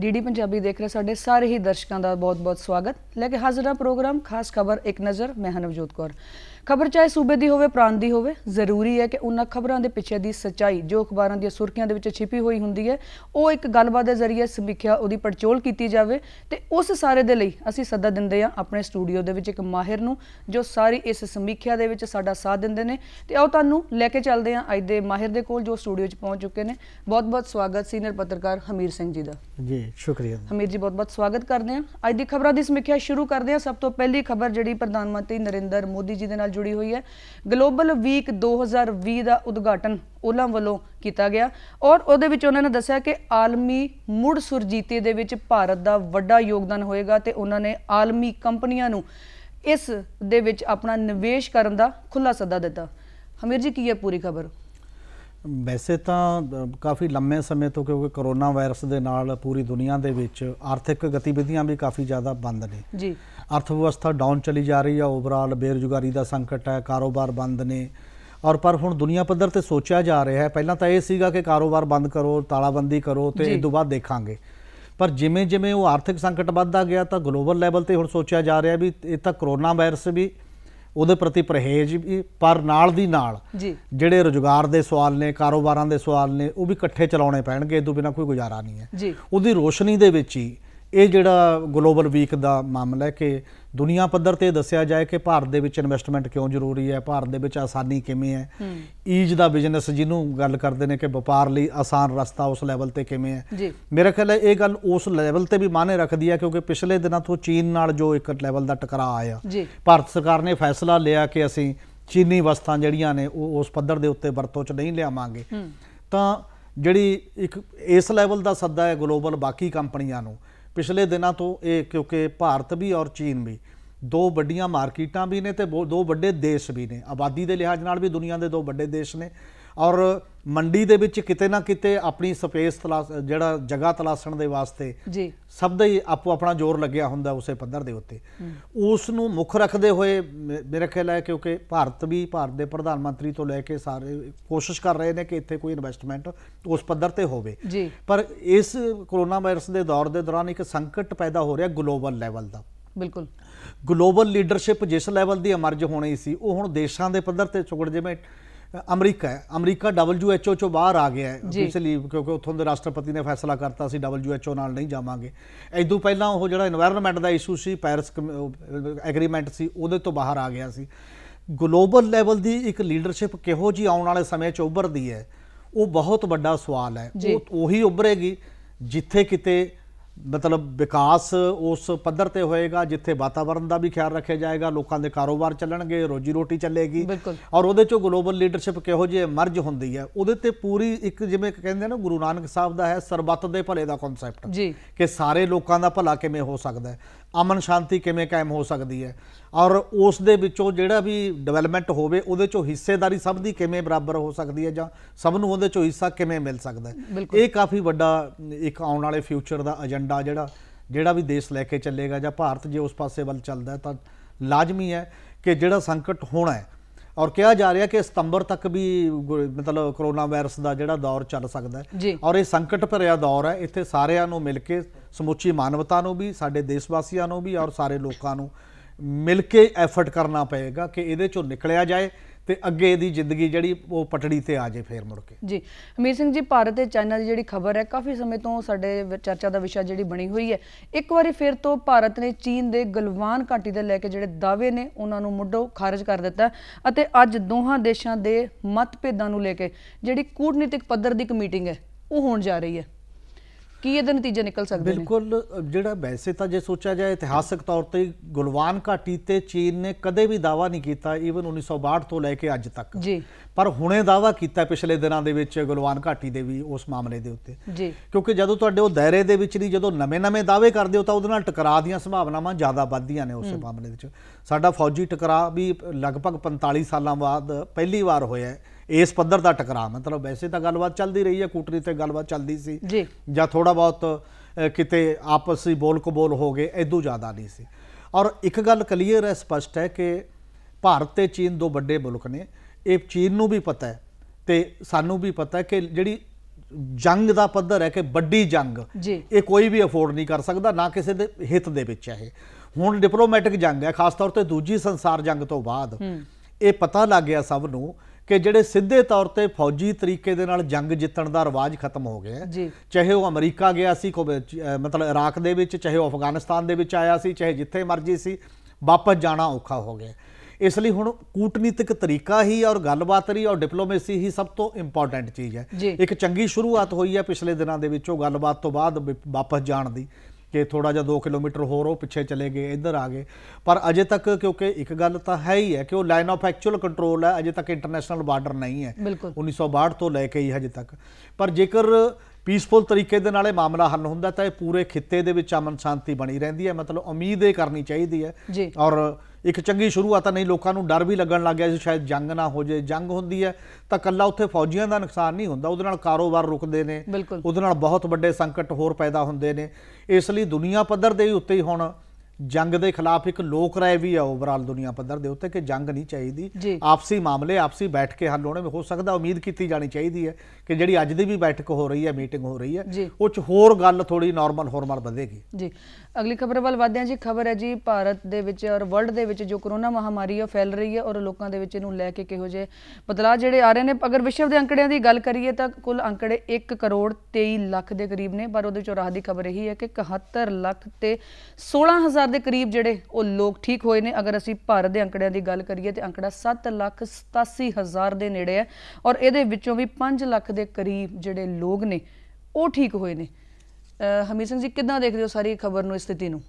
DD Punjabi ਦੇਖ ਰਹੇ ਸਾਡੇ ਸਾਰੇ ਹੀ ਦਰਸ਼ਕਾਂ ਦਾ ਬਹੁਤ-ਬਹੁਤ ਸਵਾਗਤ ਲੈ ਕੇ ਹਾਜ਼ਰ ਆ ਪ੍ਰੋਗਰਾਮ ਖਾਸ ਖਬਰ ਇੱਕ ਨਜ਼ਰ ਮੈਂ ਹਨਵਜੋਤ ਕੌਰ ਖਬਰ ਚਾਹੇ ਸੂਬੇ ਦੀ ਹੋਵੇ ਪ੍ਰਾਂਤ ਦੀ ਹੋਵੇ ਜ਼ਰੂਰੀ ਹੈ ਕਿ ਉਹਨਾਂ ਖਬਰਾਂ ਦੇ ਪਿੱਛੇ ਦੀ ਸਚਾਈ ਜੋ ਅਖਬਾਰਾਂ ਦੀਆਂ ਸੁਰਖੀਆਂ ਦੇ ਵਿੱਚ ਛਿਪੀ ਹੋਈ ਹੁੰਦੀ ਹੈ ਉਹ ਇੱਕ ਗੱਲਬਾਤ ਦੇ ਜ਼ਰੀਏ ਸਮੀਖਿਆ ਉਹਦੀ ਪੜਚੋਲ ਕੀਤੀ ਜਾਵੇ ਤੇ ਉਸ ਸਾਰੇ ਦੇ ਲਈ ਅਸੀਂ ਸੱਦਾ ਦਿੰਦੇ ਹਾਂ ਆਪਣੇ ਸਟੂਡੀਓ ਦੇ ਵਿੱਚ ਇੱਕ ਮਾਹਿਰ ਨੂੰ ਜੋ ਸਾਰੀ ਇਸ ਸਮੀਖਿਆ ਦੇ ਵਿੱਚ ਸਾਡਾ ਸਾਥ ਦਿੰਦੇ ਨੇ ਤੇ ਆਓ ਤੁਹਾਨੂੰ ਲੈ ਕੇ ਚੱਲਦੇ ਹਾਂ ਅੱਜ ਦੇ ਮਾਹਿਰ ਦੇ ਕੋਲ ਜੋ ਸਟੂਡੀਓ 'ਚ ਪਹੁੰਚ ਚੁੱਕੇ ਨੇ ਬਹੁਤ-ਬਹੁਤ ਸਵਾਗਤ ਸੀਨੀਅਰ ਪੱਤਰਕਾਰ ਹਮੀਰ ਸਿੰਘ ਜੀ ਦਾ ਜੀ ਸ਼ੁਕਰੀਆ ਹਮੀਰ ਜੀ ਬਹੁਤ-ਬਹੁਤ ਸਵਾਗਤ ਕਰਦੇ ਹਾਂ ਅੱਜ ਦੀ ਖਬਰਾਂ ਦੀ ਸਮੀਖਿਆ ਸ਼ੁਰੂ ਕਰਦੇ ਹਾਂ ਸਭ ਤੋਂ ਪਹਿਲੀ ਖਬਰ ਜਿਹੜੀ ਪ੍ਰਧਾਨ ਮੰਤਰੀ ਨਰਿੰਦਰ ਮੋਦੀ ਜੀ ਦੇ ਨਾਲ ਜੁੜੀ ਹੋਈ ਹੈ ਗਲੋਬਲ ਵੀਕ 2020 ਦਾ ਉਦਘਾਟਨ ਉਹਨਾਂ ਵੱਲੋਂ ਕੀਤਾ ਗਿਆ ਔਰ ਉਹਦੇ ਵਿੱਚ ਉਹਨਾਂ ਨੇ ਦੱਸਿਆ ਕਿ ਆਲਮੀ ਮੁੜ ਸੁਰਜੀਤੀ ਦੇ ਵਿੱਚ ਭਾਰਤ ਦਾ ਵੱਡਾ ਯੋਗਦਾਨ ਹੋਏਗਾ ਤੇ ਉਹਨਾਂ ਨੇ ਆਲਮੀ ਕੰਪਨੀਆਂ ਨੂੰ ਇਸ ਦੇ ਵਿੱਚ ਆਪਣਾ ਨਿਵੇਸ਼ ਕਰਨ ਦਾ ਖੁੱਲਾ ਸੱਦਾ ਦਿੱਤਾ ਹਮੀਰ ਜੀ ਕੀ ਹੈ ਪੂਰੀ ਖਬਰ ਵੈਸੇ ਤਾਂ ਕਾਫੀ ਲੰਮੇ ਸਮੇਂ ਤੋਂ ਕਿਉਂਕਿ ਕਰੋਨਾ ਵਾਇਰਸ ਦੇ ਨਾਲ ਪੂਰੀ ਦੁਨੀਆ ਦੇ ਵਿੱਚ ਆਰਥਿਕ ਗਤੀਵਿਧੀਆਂ ਵੀ ਕਾਫੀ ਜ਼ਿਆਦਾ ਬੰਦ ਨੇ ਜੀ ਅਰਥ ਵਿਵਸਥਾ ਡਾਊਨ ਚਲੀ ਜਾ ਰਹੀ ਆ ਓਵਰਆਲ ਬੇਰੁਜ਼ਗਾਰੀ ਦਾ ਸੰਕਟ ਹੈ ਕਾਰੋਬਾਰ ਬੰਦ ਨੇ ਔਰ ਪਰ ਹੁਣ ਦੁਨੀਆ ਪੱਧਰ ਤੇ ਸੋਚਿਆ ਜਾ ਰਿਹਾ ਹੈ ਪਹਿਲਾਂ ਤਾਂ ਇਹ ਸੀਗਾ ਕਿ ਕਾਰੋਬਾਰ ਬੰਦ ਕਰੋ ਤਾਲਾਬੰਦੀ ਕਰੋ ਤੇ ਇਸ ਤੋਂ ਬਾਅਦ ਦੇਖਾਂਗੇ ਪਰ ਜਿਵੇਂ ਜਿਵੇਂ ਉਹ ਆਰਥਿਕ ਸੰਕਟ ਵੱਧਦਾ ਗਿਆ ਤਾਂ ਗਲੋਬਲ ਲੈਵਲ ਤੇ ਹੁਣ ਸੋਚਿਆ ਜਾ ਰਿਹਾ ਵੀ ਇਹ ਤਾਂ ਕਰੋਨਾ ਵਾਇਰਸ ਵੀ ਉਹਦੇ ਪ੍ਰਤੀ ਪਰਹੇਜ਼ ਵੀ ਪਰ ਨਾਲ ਦੀ ਨਾਲ ਜਿਹੜੇ ਰੋਜ਼ਗਾਰ ਦੇ ਸਵਾਲ ਨੇ ਕਾਰੋਬਾਰਾਂ ਦੇ ਸਵਾਲ ਨੇ ਉਹ ਵੀ ਇਕੱਠੇ ਚਲਾਉਣੇ ਪੈਣਗੇ ਇਦੋਂ ਬਿਨਾ ਕੋਈ ਗੁਜ਼ਾਰਾ ਨਹੀਂ ਹੈ ਉਹਦੀ ਰੋਸ਼ਨੀ ਦੇ ਵਿੱਚ ਹੀ ਇਹ ਜਿਹੜਾ ਗਲੋਬਲ ਵੀਕ ਦਾ ਮਾਮਲਾ ਹੈ ਕਿ ਦੁਨੀਆ ਪੱਧਰ ਤੇ ਦੱਸਿਆ ਜਾਏ ਕਿ ਭਾਰਤ ਦੇ ਵਿੱਚ ਇਨਵੈਸਟਮੈਂਟ ਕਿਉਂ ਜ਼ਰੂਰੀ ਹੈ ਭਾਰਤ ਦੇ ਵਿੱਚ ਆਸਾਨੀ ਕਿਵੇਂ ਹੈ ਈਜ ਦਾ ਬਿਜ਼ਨਸ ਜਿਹਨੂੰ ਗੱਲ ਕਰਦੇ ਨੇ ਕਿ ਵਪਾਰ ਲਈ ਆਸਾਨ ਰਸਤਾ ਉਸ ਲੈਵਲ ਤੇ ਕਿਵੇਂ ਹੈ ਮੇਰੇ ਖਿਆਲ ਇਹ ਗੱਲ ਉਸ ਲੈਵਲ ਤੇ ਵੀ ਮਾਨੇ ਰੱਖਦੀ ਹੈ ਕਿਉਂਕਿ ਪਿਛਲੇ ਦਿਨਾਂ ਤੋਂ ਚੀਨ ਨਾਲ ਜੋ ਇੱਕ ਲੈਵਲ ਦਾ ਟਕਰਾਅ ਆਇਆ ਭਾਰਤ ਸਰਕਾਰ ਨੇ ਫੈਸਲਾ ਲਿਆ ਕਿ ਅਸੀਂ ਚੀਨੀ ਵਸਤਾਂ ਜਿਹੜੀਆਂ ਨੇ ਉਹ ਉਸ ਪੱਧਰ ਦੇ ਉੱਤੇ ਵਰਤੋਂ 'ਚ ਨਹੀਂ ਲਿਆਵਾਂਗੇ ਤਾਂ ਜਿਹੜੀ ਇੱਕ ਇਸ ਲੈਵਲ ਦਾ ਸੱਦਾ ਹੈ ਗਲੋਬਲ ਬਾਕੀ ਕੰਪਨੀਆਂ ਨੂੰ ਪਿਛਲੇ ਦਿਨਾਂ ਤੋਂ ਇਹ ਕਿਉਂਕਿ ਭਾਰਤ ਵੀ ਔਰ ਚੀਨ ਵੀ ਦੋ ਵੱਡੀਆਂ ਮਾਰਕੀਟਾਂ ਵੀ ਨੇ ਤੇ ਦੋ ਵੱਡੇ ਦੇਸ਼ ਵੀ ਨੇ ਆਬਾਦੀ ਦੇ ਲਿਹਾਜ਼ ਨਾਲ ਵੀ ਦੁਨੀਆ ਦੇ ਦੋ ਵੱਡੇ ਦੇਸ਼ ਨੇ ਔਰ ਮੰਡੀ ਦੇ ਵਿੱਚ ਕਿਤੇ ਨਾ ਕਿਤੇ ਆਪਣੀ ਸਪੇਸ ਤਲਾਸ ਜਿਹੜਾ ਜਗ੍ਹਾ ਤਲਾਸ਼ਣ ਦੇ ਵਾਸਤੇ ਜੀ ਸਭ ਦਾ ਹੀ ਆਪੋ ਆਪਣਾ ਜ਼ੋਰ ਲੱਗਿਆ ਹੁੰਦਾ ਉਸੇ ਪੱਧਰ ਦੇ ਉੱਤੇ ਉਸ ਨੂੰ ਮੁੱਖ ਰੱਖਦੇ ਹੋਏ ਮੇਰੇ ਖਿਆਲ ਹੈ ਕਿਉਂਕਿ ਭਾਰਤ ਵੀ ਭਾਰਤ ਦੇ ਪ੍ਰਧਾਨ ਮੰਤਰੀ ਤੋਂ ਲੈ ਕੇ ਸਾਰੇ ਕੋਸ਼ਿਸ਼ ਕਰ ਰਹੇ ਨੇ ਕਿ ਇੱਥੇ ਕੋਈ ਇਨਵੈਸਟਮੈਂਟ ਉਸ ਪੱਧਰ ਤੇ ਹੋਵੇ ਪਰ ਇਸ ਕੋਰੋਨਾ ਵਾਇਰਸ ਦੇ ਦੌਰ ਦੇ ਦੌਰਾਨ ਇੱਕ ਸੰਕਟ ਪੈਦਾ ਹੋ ਰਿਹਾ ਗਲੋਬਲ ਲੈਵਲ ਦਾ ਬਿਲਕੁਲ ਗਲੋਬਲ ਲੀਡਰਸ਼ਿਪ ਜਿਸ ਲੈਵਲ ਦੀ ਅਮਰਜ ਹੋਣੀ ਸੀ ਉਹ ਹੁਣ ਦੇਸ਼ਾਂ ਦੇ ਪੱਧਰ ਤੇ ਚੁਗੜ ਜਿਵੇਂ ਅਮਰੀਕਾ ਹੈ ਅਮਰੀਕਾ WHO ਚੋਂ ਬਾਹਰ ਆ ਗਿਆ ਹੈ ਲਈ ਕਿਉਂਕਿ ਉੱਥੋਂ ਦੇ ਰਾਸ਼ਟਰਪਤੀ ਨੇ ਫੈਸਲਾ ਕਰਤਾ ਸੀ WHO ਨਾਲ ਨਹੀਂ ਜਾਵਾਂਗੇ ਐਦੋਂ ਪਹਿਲਾਂ ਉਹ ਜਿਹੜਾ এনवायरमेंट ਦਾ ਇਸ਼ੂ ਸੀ ਪੈਰਿਸ ਐਗਰੀਮੈਂਟ ਸੀ ਉਹਦੇ ਤੋਂ ਬਾਹਰ ਆ ਗਿਆ ਸੀ ਗਲੋਬਲ ਲੈਵਲ ਦੀ ਇੱਕ ਲੀਡਰਸ਼ਿਪ ਕਿਹੋ ਜੀ ਆਉਣ ਵਾਲੇ ਸਮੇਂ 'ਚ ਉੱਭਰਦੀ ਹੈ ਉਹ ਬਹੁਤ ਵੱਡਾ ਸਵਾਲ ਹੈ ਉਹ ਉਹੀ ਉੱਭਰੇਗੀ ਜਿੱਥੇ ਕਿਤੇ ਮਤਲਬ ਵਿਕਾਸ ਉਸ ਪੱਧਰ ਤੇ ਹੋਏਗਾ ਜਿੱਥੇ ਵਾਤਾਵਰਣ ਦਾ ਵੀ ਖਿਆਲ ਰੱਖਿਆ ਜਾਏਗਾ ਲੋਕਾਂ ਦੇ ਕਾਰੋਬਾਰ ਚੱਲਣਗੇ ਰੋਜੀ ਰੋਟੀ ਚੱਲੇਗੀ ਔਰ ਉਹਦੇ ਚੋਂ ਗਲੋਬਲ ਲੀਡਰਸ਼ਿਪ ਕਿਹੋ ਜਿਹੀ ਮਰਜ ਹੁੰਦੀ ਹੈ ਉਹਦੇ ਤੇ ਪੂਰੀ ਇੱਕ ਜਿਵੇਂ ਕਹਿੰਦੇ ਨਾ ਗੁਰੂ ਨਾਨਕ ਸਾਹਿਬ ਦਾ ਹੈ ਸਰਬੱਤ ਦੇ ਭਲੇ ਦਾ ਕਨਸੈਪਟ ਕਿ ਸਾਰੇ ਲੋਕਾਂ ਦਾ ਭਲਾ ਕਿਵੇਂ ਹੋ ਸਕਦਾ ਹੈ ਅਮਨ ਸ਼ਾਂਤੀ ਕਿਵੇਂ ਕਾਇਮ ਹੋ ਸਕਦੀ ਹੈ ਔਰ ਉਸ ਦੇ ਵਿੱਚੋਂ ਜਿਹੜਾ ਵੀ ਡਿਵੈਲਪਮੈਂਟ ਹੋਵੇ ਉਹਦੇ ਚੋਂ ਹਿੱਸੇਦਾਰੀ ਸਭ ਦੀ ਕਿਵੇਂ ਬਰਾਬਰ ਹੋ ਸਕਦੀ ਹੈ ਜਾਂ ਸਭ ਨੂੰ ਉਹਦੇ ਚੋਂ ਹਿੱਸਾ ਕਿਵੇਂ ਮਿਲ ਸਕਦਾ ਇਹ ਕਾਫੀ ਵੱਡਾ ਇੱਕ ਆਉਣ ਵਾਲੇ ਫਿਊਚਰ ਦਾ ਏਜੰਡਾ ਜਿਹੜਾ ਜਿਹੜਾ ਵੀ ਦੇਸ਼ ਲੈ ਕੇ ਚੱਲੇਗਾ ਜਾਂ ਭਾਰਤ ਜੇ ਉਸ ਪਾਸੇ ਵੱਲ ਚੱਲਦਾ ਤਾਂ ਲਾਜ਼ਮੀ ਹੈ ਕਿ ਜਿਹੜਾ ਸੰਕਟ ਹੋਣਾ ਹੈ ਔਰ ਕਿਹਾ ਜਾ ਰਿਹਾ ਕਿ ਸਤੰਬਰ ਤੱਕ ਵੀ ਮਤਲਬ ਕਰੋਨਾ ਵਾਇਰਸ ਦਾ ਜਿਹੜਾ ਦੌਰ ਚੱਲ ਸਕਦਾ ਹੈ ਔਰ ਇਹ ਸੰਕਟ ਭਰਿਆ ਦੌਰ ਹੈ ਇੱਥੇ ਸਾਰਿਆਂ ਨੂੰ ਮਿਲ ਕੇ ਸਮੁੱਚੀ ਮਾਨਵਤਾ ਨੂੰ ਵੀ ਸਾਡੇ ਦੇਸ਼ ਵਾਸੀਆਂ ਨੂੰ ਵੀ ਔਰ ਸਾਰੇ ਲੋਕਾਂ ਨੂੰ ਮਿਲ ਕੇ ਐਫਰਟ ਕਰਨਾ ਪਏਗਾ ਕਿ ਇਹਦੇ ਚੋਂ ਨਿਕਲਿਆ ਜਾਏ ਤੇ ਅੱਗੇ ਦੀ ਜ਼ਿੰਦਗੀ ਜਿਹੜੀ ਉਹ ਪਟੜੀ ਤੇ ਆ ਜੇ ਫੇਰ ਮੁੜ ਕੇ ਜੀ ਅਮੀਰ ਸਿੰਘ ਜੀ ਭਾਰਤ ਤੇ ਚਾਈਨਾ ਦੀ ਜਿਹੜੀ ਖਬਰ ਹੈ ਕਾਫੀ ਸਮੇਂ ਤੋਂ ਸਾਡੇ ਚਰਚਾ ਦਾ ਵਿਸ਼ਾ ਜਿਹੜੀ ਬਣੀ ਹੋਈ ਹੈ ਇੱਕ ਵਾਰੀ ਫੇਰ ਤੋਂ ਭਾਰਤ ਨੇ ਚੀਨ ਦੇ ਗਲਵਾਨ ਘਾਟੀ ਦੇ ਲੈ ਕੇ ਜਿਹੜੇ ਦਾਅਵੇ ਨੇ ਉਹਨਾਂ ਨੂੰ ਮੁੱਢੋਂ ਖਾਰਜ ਕਰ ਦਿੱਤਾ ਅਤੇ ਅੱਜ ਦੋਹਾਂ ਦੇਸ਼ਾਂ ਦੇ ਮਤਭੇਦਾਂ ਨੂੰ ਲੈ ਕੇ ਜਿਹੜੀ ਕੂਟਨੀਤਿਕ ਪੱਧਰ ਦੀ ਇੱਕ ਮੀਟਿੰਗ ਹੈ ਉਹ ਹੋਣ ਜਾ ਰਹੀ ਹੈ ਕੀ ਇਹਦੇ ਨਤੀਜੇ ਨਿਕਲ ਸਕਦੇ ਨੇ ਬਿਲਕੁਲ ਜਿਹੜਾ ਵੈਸੇ ਤਾਂ ਜੇ ਸੋਚਿਆ ਜਾਏ ਇਤਿਹਾਸਕ ਤੌਰ ਤੇ ਗੁਲਵਾਨ ਘਾਟੀ ਤੇ ਚੀਨ ਨੇ ਕਦੇ ਵੀ ਦਾਵਾ ਨਹੀਂ ਕੀਤਾ ਈਵਨ 1962 ਤੋਂ ਲੈ ਕੇ ਅੱਜ ਤੱਕ ਜੀ ਪਰ ਹੁਣੇ ਦਾਵਾ ਕੀਤਾ ਪਿਛਲੇ ਦਿਨਾਂ ਦੇ ਵਿੱਚ ਗੁਲਵਾਨ ਘਾਟੀ ਦੇ ਵੀ ਉਸ ਮਾਮਲੇ ਦੇ ਉੱਤੇ ਜੀ ਕਿਉਂਕਿ ਜਦੋਂ ਤੁਹਾਡੇ ਉਹ ਦਾਇਰੇ ਦੇ ਵਿੱਚ ਨਹੀਂ ਜਦੋਂ ਨਵੇਂ-ਨਵੇਂ ਦਾਅਵੇ ਕਰਦੇ ਹੋ ਤਾਂ ਉਹਦੇ ਨਾਲ ਟਕਰਾਅ ਦੀਆਂ ਸੰਭਾਵਨਾਵਾਂ ਜ਼ਿਆਦਾ ਵੱਧਦੀਆਂ ਨੇ ਉਸ ਮਾਮਲੇ ਵਿੱਚ ਸਾਡਾ ਫੌਜੀ ਟਕਰਾਅ ਵੀ ਲਗਭਗ 45 ਸਾਲਾਂ ਬਾਅਦ ਪਹਿਲੀ ਵਾਰ ਹੋਇਆ ਹੈ ਇਸ ਪੱਧਰ ਦਾ ਟਕਰਾਅ ਮਤਲਬ ਵੈਸੇ ਤਾਂ ਗੱਲਬਾਤ ਚੱਲਦੀ ਰਹੀ ਹੈ ਕੂਟਰੀ ਤੇ ਗੱਲਬਾਤ ਚੱਲਦੀ ਸੀ ਜਾਂ ਥੋੜਾ ਬਹੁਤ ਕਿਤੇ ਆਪਸੀ ਬੋਲ ਕਬੋਲ ਹੋ ਗਏ ਐਦੂ ਜ਼ਿਆਦਾ ਨਹੀਂ ਸੀ ਔਰ ਇੱਕ ਗੱਲ ਕਲੀਅਰ ਹੈ ਸਪਸ਼ਟ ਹੈ ਕਿ ਭਾਰਤ ਤੇ ਚੀਨ ਦੋ ਵੱਡੇ ਮੁਲਕ ਨੇ ਇਹ ਚੀਨ ਨੂੰ ਵੀ ਪਤਾ ਹੈ ਤੇ ਸਾਨੂੰ ਵੀ ਪਤਾ ਹੈ ਕਿ ਜਿਹੜੀ ਜੰਗ ਦਾ ਪੱਧਰ ਹੈ ਕਿ ਵੱਡੀ ਜੰਗ ਇਹ ਕੋਈ ਵੀ ਅਫੋਰਡ ਨਹੀਂ ਕਰ ਸਕਦਾ ਨਾ ਕਿਸੇ ਦੇ ਹਿੱਤ ਦੇ ਵਿੱਚ ਹੈ ਇਹ ਹੁਣ ਡਿਪਲੋਮੈਟਿਕ ਜੰਗ ਹੈ ਖਾਸ ਤੌਰ ਤੇ ਦੂਜੀ ਸੰਸਾਰ ਜੰਗ ਤੋਂ ਬਾਅਦ ਇਹ ਪਤਾ ਲੱਗ ਗਿਆ ਸਭ ਨੂੰ ਕਿ ਜਿਹੜੇ ਸਿੱਧੇ ਤੌਰ ਤੇ ਫੌਜੀ ਤਰੀਕੇ ਦੇ ਨਾਲ ਜੰਗ ਜਿੱਤਣ ਦਾ ਰਿਵਾਜ ਖਤਮ ਹੋ ਗਿਆ ਚਾਹੇ ਉਹ ਅਮਰੀਕਾ ਗਿਆ ਸੀ ਮਤਲਬ ਇਰਾਕ ਦੇ ਵਿੱਚ ਚਾਹੇ ਉਹ ਅਫਗਾਨਿਸਤਾਨ ਦੇ ਵਿੱਚ ਆਇਆ ਸੀ ਚਾਹੇ ਜਿੱਥੇ ਮਰਜ਼ੀ ਸੀ ਵਾਪਸ ਜਾਣਾ ਔਖਾ ਹੋ ਗਿਆ ਇਸ ਲਈ ਹੁਣ ਕੂਟਨੀਤਿਕ ਤਰੀਕਾ ਹੀ ਔਰ ਗੱਲਬਾਤ ਰਹੀ ਔਰ ਡਿਪਲੋਮੇਸੀ ਹੀ ਸਭ ਤੋਂ ਇੰਪੋਰਟੈਂਟ ਚੀਜ਼ ਹੈ ਇੱਕ ਚੰਗੀ ਸ਼ੁਰੂਆਤ ਹੋਈ ਹੈ ਪਿਛਲੇ ਦਿਨਾਂ ਦੇ ਵਿੱਚ ਉਹ ਗੱਲਬਾਤ ਤੋਂ ਬਾਅਦ ਵਾਪਸ ਜਾਣ ਦੀ ਕਿ ਥੋੜਾ ਜਿਹਾ 2 ਕਿਲੋਮੀਟਰ ਹੋਰ ਉਹ ਪਿੱਛੇ ਚਲੇ ਗਏ ਇੱਧਰ ਆ ਗਏ ਪਰ ਅਜੇ ਤੱਕ ਕਿਉਂਕਿ ਇੱਕ ਗੱਲ ਤਾਂ ਹੈ ਹੀ ਹੈ ਕਿ ਉਹ ਲਾਈਨ ਆਫ ਐਕਚੁਅਲ ਕੰਟਰੋਲ ਹੈ ਅਜੇ ਤੱਕ ਇੰਟਰਨੈਸ਼ਨਲ ਬਾਰਡਰ ਨਹੀਂ ਹੈ 1962 ਤੋਂ ਲੈ ਕੇ ਹੀ ਅਜੇ ਤੱਕ ਪਰ ਜੇਕਰ ਪੀਸਫੁਲ ਤਰੀਕੇ ਦੇ ਨਾਲ ਇਹ ਮਾਮਲਾ ਹੱਲ ਹੁੰਦਾ ਤਾਂ ਇਹ ਪੂਰੇ ਖਿੱਤੇ ਦੇ ਵਿੱਚ ਅਮਨ ਸ਼ਾਂਤੀ ਬਣੀ ਰਹਿੰਦੀ ਹੈ ਮਤਲਬ ਉਮੀਦ ਇਹ ਕਰਨੀ ਚਾਹੀਦੀ ਹੈ ਔਰ ਇੱਕ ਚੰਗੀ ਸ਼ੁਰੂਆਤ ਆ ਨਹੀਂ ਲੋਕਾਂ ਨੂੰ ਡਰ ਵੀ ਲੱਗਣ ਲੱਗ ਗਿਆ ਸੀ ਸ਼ਾਇਦ ਜੰਗ ਨਾ ਹੋ ਜੇ ਜੰਗ ਹੁੰਦੀ ਹੈ ਤਾਂ ਕੱਲਾ ਉੱਥੇ ਫੌਜੀਆਂ ਦਾ ਨੁਕਸਾਨ ਨਹੀਂ ਹੁੰਦਾ ਉਹਦੇ ਨਾਲ ਕਾਰੋਬਾਰ ਰੁਕਦੇ ਨੇ ਉਹਦੇ ਨਾਲ ਬਹੁਤ ਵੱਡੇ ਸੰਕਟ ਹੋਰ ਪੈਦਾ ਹੁੰਦੇ ਨੇ ਇਸ ਲਈ ਦੁਨੀਆ ਪੱਧਰ ਦੇ ਉੱਤੇ ਹੀ ਹੁਣ ਜੰਗ ਦੇ ਖਿਲਾਫ ਇੱਕ ਲੋਕ ਰਾਏ ਵੀ ਆ ਓਵਰਆਲ ਦੁਨੀਆ ਪੱਧਰ ਦੇ ਉੱਤੇ ਕਿ ਜੰਗ ਨਹੀਂ ਚਾਹੀਦੀ ਆਪਸੀ ਮਾਮਲੇ ਆਪਸੀ ਬੈਠ ਕੇ ਹੱਲ ਹੋਣੇ ਹੋ ਸਕਦਾ ਉਮੀਦ ਕੀਤੀ ਜਾਣੀ ਚਾਹੀਦੀ ਹੈ ਕਿ ਜਿਹੜੀ ਅੱਜ ਦੀ ਵੀ ਬੈਠਕ ਹੋ ਰਹੀ ਹੈ ਮੀਟਿੰਗ ਹੋ ਰਹੀ ਹੈ ਉਹ ਚ ਹੋਰ ਗੱਲ ਥੋੜੀ ਨਾਰਮਲ ਹੋਰ ਮਰ ਬਦੇਗੀ ਜੀ ਅਗਲੀ ਖਬਰ ਵੱਲ ਵਧਦੇ ਹਾਂ ਜੀ ਖਬਰ ਹੈ ਜੀ ਭਾਰਤ ਦੇ ਵਿੱਚ ਔਰ ਵਰਲਡ ਦੇ ਵਿੱਚ ਜੋ ਕਰੋਨਾ ਮਹਾਮਾਰੀ ਹੈ ਫੈਲ ਰਹੀ ਹੈ ਔਰ ਲੋਕਾਂ ਦੇ ਵਿੱਚ ਇਹਨੂੰ ਲੈ ਕੇ ਕਿਹੋ ਜੇ ਬਦਲਾਅ ਜਿਹੜੇ ਆ ਰਹੇ ਨੇ ਅਗਰ ਵਿਸ਼ਵ ਦੇ ਅੰਕੜਿਆਂ ਦੀ ਗੱਲ ਕਰੀਏ ਤਾਂ ਕੁੱਲ ਅੰਕੜੇ 1 ਕਰੋੜ 23 ਲੱਖ ਦੇ ਕਰੀਬ ਨੇ ਪਰ ਉਹਦੇ ਵਿੱਚ ਰਾਹ ਦੀ ਖਬਰ ਇਹੀ ਹੈ ਕਿ 71 ਲੱਖ ਤੇ 16000 ਦੇ ਕਰੀਬ ਜਿਹੜੇ ਉਹ ਲੋਕ ਠੀਕ ਹੋਏ ਨੇ ਅਗਰ ਅਸੀਂ ਭਾਰਤ ਦੇ ਅੰਕੜਿਆਂ ਦੀ ਗੱਲ ਕਰੀਏ ਤੇ ਅੰਕੜਾ 7 ਲੱਖ 87000 ਦੇ ਨੇੜੇ ਹੈ ਔਰ ਇਹਦੇ ਵਿੱਚੋਂ ਵੀ 5 ਲੱਖ ਦੇ ਕਰੀਬ ਜਿਹੜੇ ਲੋਕ ਨੇ ਉਹ ਠੀਕ ਹੋਏ ਨੇ ਹਮੀਰ ਸਿੰਘ ਜੀ ਕਿਦਾਂ ਦੇਖਦੇ ਹੋ ਸਾਰੀ ਖਬਰ ਨੂੰ ਸਥਿਤੀ ਨੂੰ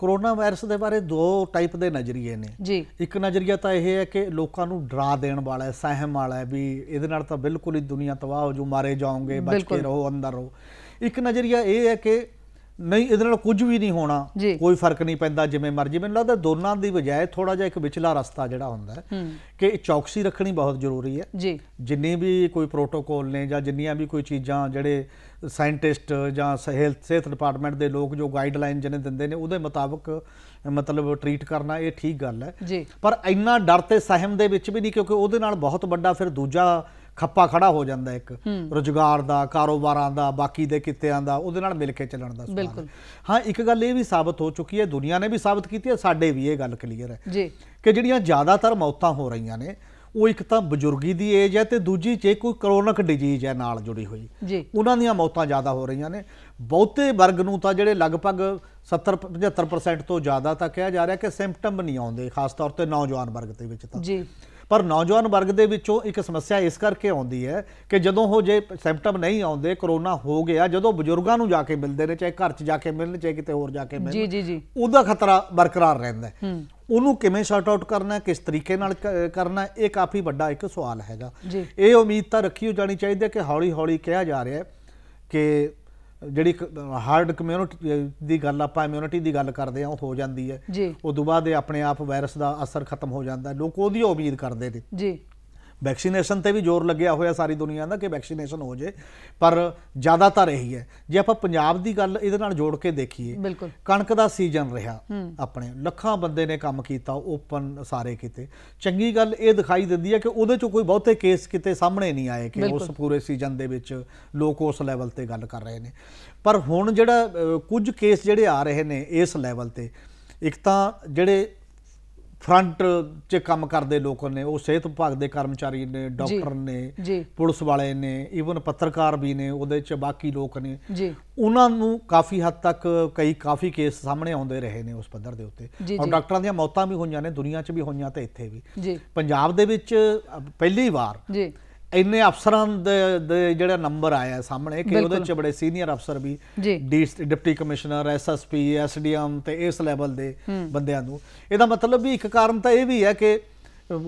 ਕਰੋਨਾ ਵਾਇਰਸ ਦੇ ਬਾਰੇ ਦੋ ਟਾਈਪ ਦੇ ਨਜ਼ਰੀਏ ਨੇ ਜੀ ਇੱਕ ਨਜ਼ਰੀਆ ਤਾਂ ਇਹ ਹੈ ਕਿ ਲੋਕਾਂ ਨੂੰ ਡਰਾ ਦੇਣ ਵਾਲਾ ਹੈ ਸਹਿਮ ਵਾਲਾ ਹੈ ਵੀ ਇਹਦੇ ਨਾਲ ਤਾਂ ਬਿਲਕੁਲ ਹੀ ਦੁਨੀਆ ਤਬਾਹ ਹੋ ਜੂ ਮਾਰੇ ਜਾਓਗੇ ਬਚ ਕੇ ਰਹੋ ਅੰਦਰ ਰਹੋ ਇੱਕ ਨਜ਼ਰੀਆ ਇਹ ਹੈ ਕਿ ਨਹੀਂ ਇਹਦੇ ਨਾਲ ਕੁਝ ਵੀ ਨਹੀਂ ਹੋਣਾ ਕੋਈ ਫਰਕ ਨਹੀਂ ਪੈਂਦਾ ਜਿਵੇਂ ਮਰਜ਼ੀ ਮੈਨੂੰ ਲੱਗਦਾ ਦੋਨਾਂ ਦੀ ਬਜਾਏ ਥੋੜਾ ਜਿਹਾ ਇੱਕ ਵਿਚਲਾ ਰਸਤਾ ਜਿਹੜਾ ਹੁੰਦਾ ਹੈ ਕਿ ਚੌਕਸੀ ਰੱਖਣੀ ਬਹੁਤ ਜ਼ਰੂਰੀ ਹੈ ਜੀ ਜਿੰਨੇ ਵੀ ਕੋਈ ਪ੍ਰੋਟੋਕੋਲ ਨੇ ਜਾਂ ਜਿੰਨੀਆਂ ਵੀ ਕੋਈ ਚੀਜ਼ਾਂ ਜਿਹੜੇ ਸਾਇੰਟਿਸਟ ਜਾਂ ਹੈਲਥ ਸਿਹਤ ਡਿਪਾਰਟਮੈਂਟ ਦੇ ਲੋਕ ਜੋ ਗਾਈਡਲਾਈਨ ਜਿਹਨੇ ਦਿੰਦੇ ਨੇ ਉਹਦੇ ਮੁਤਾਬਕ ਮਤਲਬ ਟ੍ਰੀਟ ਕਰਨਾ ਇਹ ਠੀਕ ਗੱਲ ਹੈ ਪਰ ਇੰਨਾ ਡਰ ਤੇ ਸਹਿਮ ਦੇ ਵਿੱਚ ਵੀ ਨਹੀਂ ਕਿਉਂਕਿ ਉਹਦੇ ਨਾਲ ਬਹੁਤ ਵੱਡਾ ਫਿਰ ਦੂਜਾ ਖੱਪਾ ਖੜਾ ਹੋ ਜਾਂਦਾ ਇੱਕ ਰੁਜ਼ਗਾਰ ਦਾ ਕਾਰੋਬਾਰਾਂ ਦਾ ਬਾਕੀ ਦੇ ਕਿੱਤਿਆਂ ਦਾ ਉਹਦੇ ਨਾਲ ਮਿਲ ਕੇ ਚੱਲਣ ਦਾ ਬਿਲਕੁਲ ਹਾਂ ਇੱਕ ਗੱਲ ਇਹ ਵੀ ਸਾਬਤ ਹੋ ਚੁੱਕੀ ਹੈ ਦੁਨੀਆ ਨੇ ਵੀ ਸਾਬਤ ਕੀਤੀ ਹੈ ਸਾਡੇ ਵੀ ਇਹ ਗੱਲ ਕਲੀਅਰ ਹੈ ਜੀ ਕਿ ਜਿਹੜੀਆਂ ਜ਼ਿਆਦਾਤਰ ਮੌਤਾਂ ਹੋ ਰਹੀਆਂ ਨੇ ਉਹ ਇੱਕ ਤਾਂ ਬਜ਼ੁਰਗੀ ਦੀ ਏਜ ਹੈ ਤੇ ਦੂਜੀ ਜੇ ਕੋਈ ਕਰੋਨਿਕ ਡਿਜੀਜ਼ ਹੈ ਨਾਲ ਜੁੜੀ ਹੋਈ ਉਹਨਾਂ ਦੀਆਂ ਮੌਤਾਂ ਜ਼ਿਆਦਾ ਹੋ ਰਹੀਆਂ ਨੇ ਬਹੁਤੇ ਵਰਗ ਨੂੰ ਤਾਂ ਜਿਹੜੇ ਲਗਭਗ 70 75% ਤੋਂ ਜ਼ਿਆਦਾ ਤਾਂ ਕਿਹਾ ਜਾ ਰਿਹਾ ਕਿ ਸਿੰਪਟਮ ਨਹੀਂ ਆਉਂਦੇ ਖਾਸ ਤੌਰ ਤੇ ਨੌਜਵਾਨ ਵਰਗ ਦੇ ਵਿੱਚ ਤਾਂ ਜੀ ਪਰ ਨੌਜਵਾਨ ਵਰਗ ਦੇ ਵਿੱਚੋਂ ਇੱਕ ਸਮੱਸਿਆ ਇਸ ਕਰਕੇ ਆਉਂਦੀ ਹੈ ਕਿ ਜਦੋਂ ਉਹ ਜੇ ਸਿੰਪਟਮ ਨਹੀਂ ਆਉਂਦੇ ਕਰੋਨਾ ਹੋ ਗਿਆ ਜਦੋਂ ਬਜ਼ੁਰਗਾਂ ਨੂੰ ਜਾ ਕੇ ਮਿਲਦੇ ਨੇ ਚਾਹੇ ਘਰ 'ਚ ਜਾ ਕੇ ਮਿਲਣ ਚਾਹੇ ਕਿਤੇ ਹੋਰ ਜਾ ਕੇ ਮਿਲਣ ਜੀ ਜੀ ਜੀ ਉਹਦਾ ਖਤਰਾ ਬਰਕਰਾਰ ਰਹਿੰਦਾ ਉਹਨੂੰ ਕਿਵੇਂ ਸ਼ਾਰਟ ਆਊਟ ਕਰਨਾ ਕਿਸ ਤਰੀਕੇ ਨਾਲ ਕਰਨਾ ਇਹ ਕਾਫੀ ਵੱਡਾ ਇੱਕ ਸਵਾਲ ਹੈਗਾ ਇਹ ਉਮੀਦ ਤਾਂ ਰੱਖੀ ਜਾਣੀ ਚਾਹੀਦੀ ਹੈ ਕਿ ਹੌਲੀ ਹੌਲੀ ਕਿਹਾ ਜਾ ਰਿਹਾ ਹੈ ਕਿ ਜਿਹੜੀ ਹਾਰਡ ਕਮਿਊਨਿਟੀ ਦੀ ਗੱਲ ਆਪਾਂ ਇਮਿਊਨਿਟੀ ਦੀ ਗੱਲ ਕਰਦੇ ਆ ਉਹ ਹੋ ਜਾਂਦੀ ਹੈ ਉਸ ਤੋਂ ਬਾਅਦ ਇਹ ਆਪਣੇ ਆਪ ਵਾਇਰਸ ਦਾ ਅਸਰ ਖਤਮ ਹੋ ਜਾਂਦਾ ਲੋਕ ਉਹਦੀ ਉਮੀਦ ਕਰਦੇ ਨੇ ਜੀ ਵੈਕਸੀਨੇਸ਼ਨ ਤੇ ਵੀ ਜ਼ੋਰ ਲੱਗਿਆ ਹੋਇਆ ਸਾਰੀ ਦੁਨੀਆ ਦਾ ਕਿ ਵੈਕਸੀਨੇਸ਼ਨ ਹੋ ਜੇ ਪਰ ਜ਼ਿਆਦਾਤਰ ਇਹੀ ਹੈ ਜੇ ਆਪਾਂ ਪੰਜਾਬ ਦੀ ਗੱਲ ਇਹਦੇ ਨਾਲ ਜੋੜ ਕੇ ਦੇਖੀਏ ਕਣਕ ਦਾ ਸੀਜ਼ਨ ਰਿਹਾ ਆਪਣੇ ਲੱਖਾਂ ਬੰਦੇ ਨੇ ਕੰਮ ਕੀਤਾ ਓਪਨ ਸਾਰੇ ਕਿਤੇ ਚੰਗੀ ਗੱਲ ਇਹ ਦਿਖਾਈ ਦਿੰਦੀ ਹੈ ਕਿ ਉਹਦੇ ਚ ਕੋਈ ਬਹੁਤੇ ਕੇਸ ਕਿਤੇ ਸਾਹਮਣੇ ਨਹੀਂ ਆਏ ਕਿ ਉਸ ਪੂਰੇ ਸੀਜ਼ਨ ਦੇ ਵਿੱਚ ਲੋਕ ਉਸ ਲੈਵਲ ਤੇ ਗੱਲ ਕਰ ਰਹੇ ਨੇ ਪਰ ਹੁਣ ਜਿਹੜਾ ਕੁਝ ਕੇਸ ਜਿਹੜੇ ਆ ਰਹੇ ਨੇ ਇਸ ਲੈਵਲ ਤੇ ਇੱਕ ਤਾਂ ਜਿਹੜੇ ਫਰੰਟ 'ਚ ਕੰਮ ਕਰਦੇ ਲੋਕ ਨੇ ਉਹ ਸਿਹਤ ਵਿਭਾਗ ਦੇ ਕਰਮਚਾਰੀ ਨੇ ਡਾਕਟਰ ਨੇ ਪੁਲਿਸ ਵਾਲੇ ਨੇ ਈਵਨ ਪੱਤਰਕਾਰ ਵੀ ਨੇ ਉਹਦੇ 'ਚ ਬਾਕੀ ਲੋਕ ਨੇ ਉਹਨਾਂ ਨੂੰ ਕਾਫੀ ਹੱਦ ਤੱਕ ਕਈ ਕਾਫੀ ਕੇਸ ਸਾਹਮਣੇ ਆਉਂਦੇ ਰਹੇ ਨੇ ਉਸ ਪੱਧਰ ਦੇ ਉੱਤੇ ਔਰ ਡਾਕਟਰਾਂ ਦੀਆਂ ਮੌਤਾਂ ਵੀ ਹੋਈਆਂ ਨੇ ਦੁਨੀਆ 'ਚ ਵੀ ਹੋਈਆਂ ਤੇ ਇੱਥੇ ਵੀ ਪੰਜਾਬ ਦੇ ਵਿੱਚ ਪਹਿਲੀ ਵਾਰ ਜੀ ਇੰਨੇ ਅਫਸਰਾਂ ਦੇ ਜਿਹੜਾ ਨੰਬਰ ਆਇਆ ਸਾਹਮਣੇ ਕਿ ਉਹਦੇ ਚ ਬੜੇ ਸੀਨੀਅਰ ਅਫਸਰ ਵੀ ਡਿਪਟੀ ਕਮਿਸ਼ਨਰ ਐਸਐਸਪੀ ਐਸਡੀਐਮ ਤੇ ਇਸ ਲੈਵਲ ਦੇ ਬੰਦਿਆਂ ਨੂੰ ਇਹਦਾ ਮਤਲਬ ਵੀ ਇੱਕ ਕਾਰਨ ਤਾਂ ਇਹ ਵੀ ਹੈ ਕਿ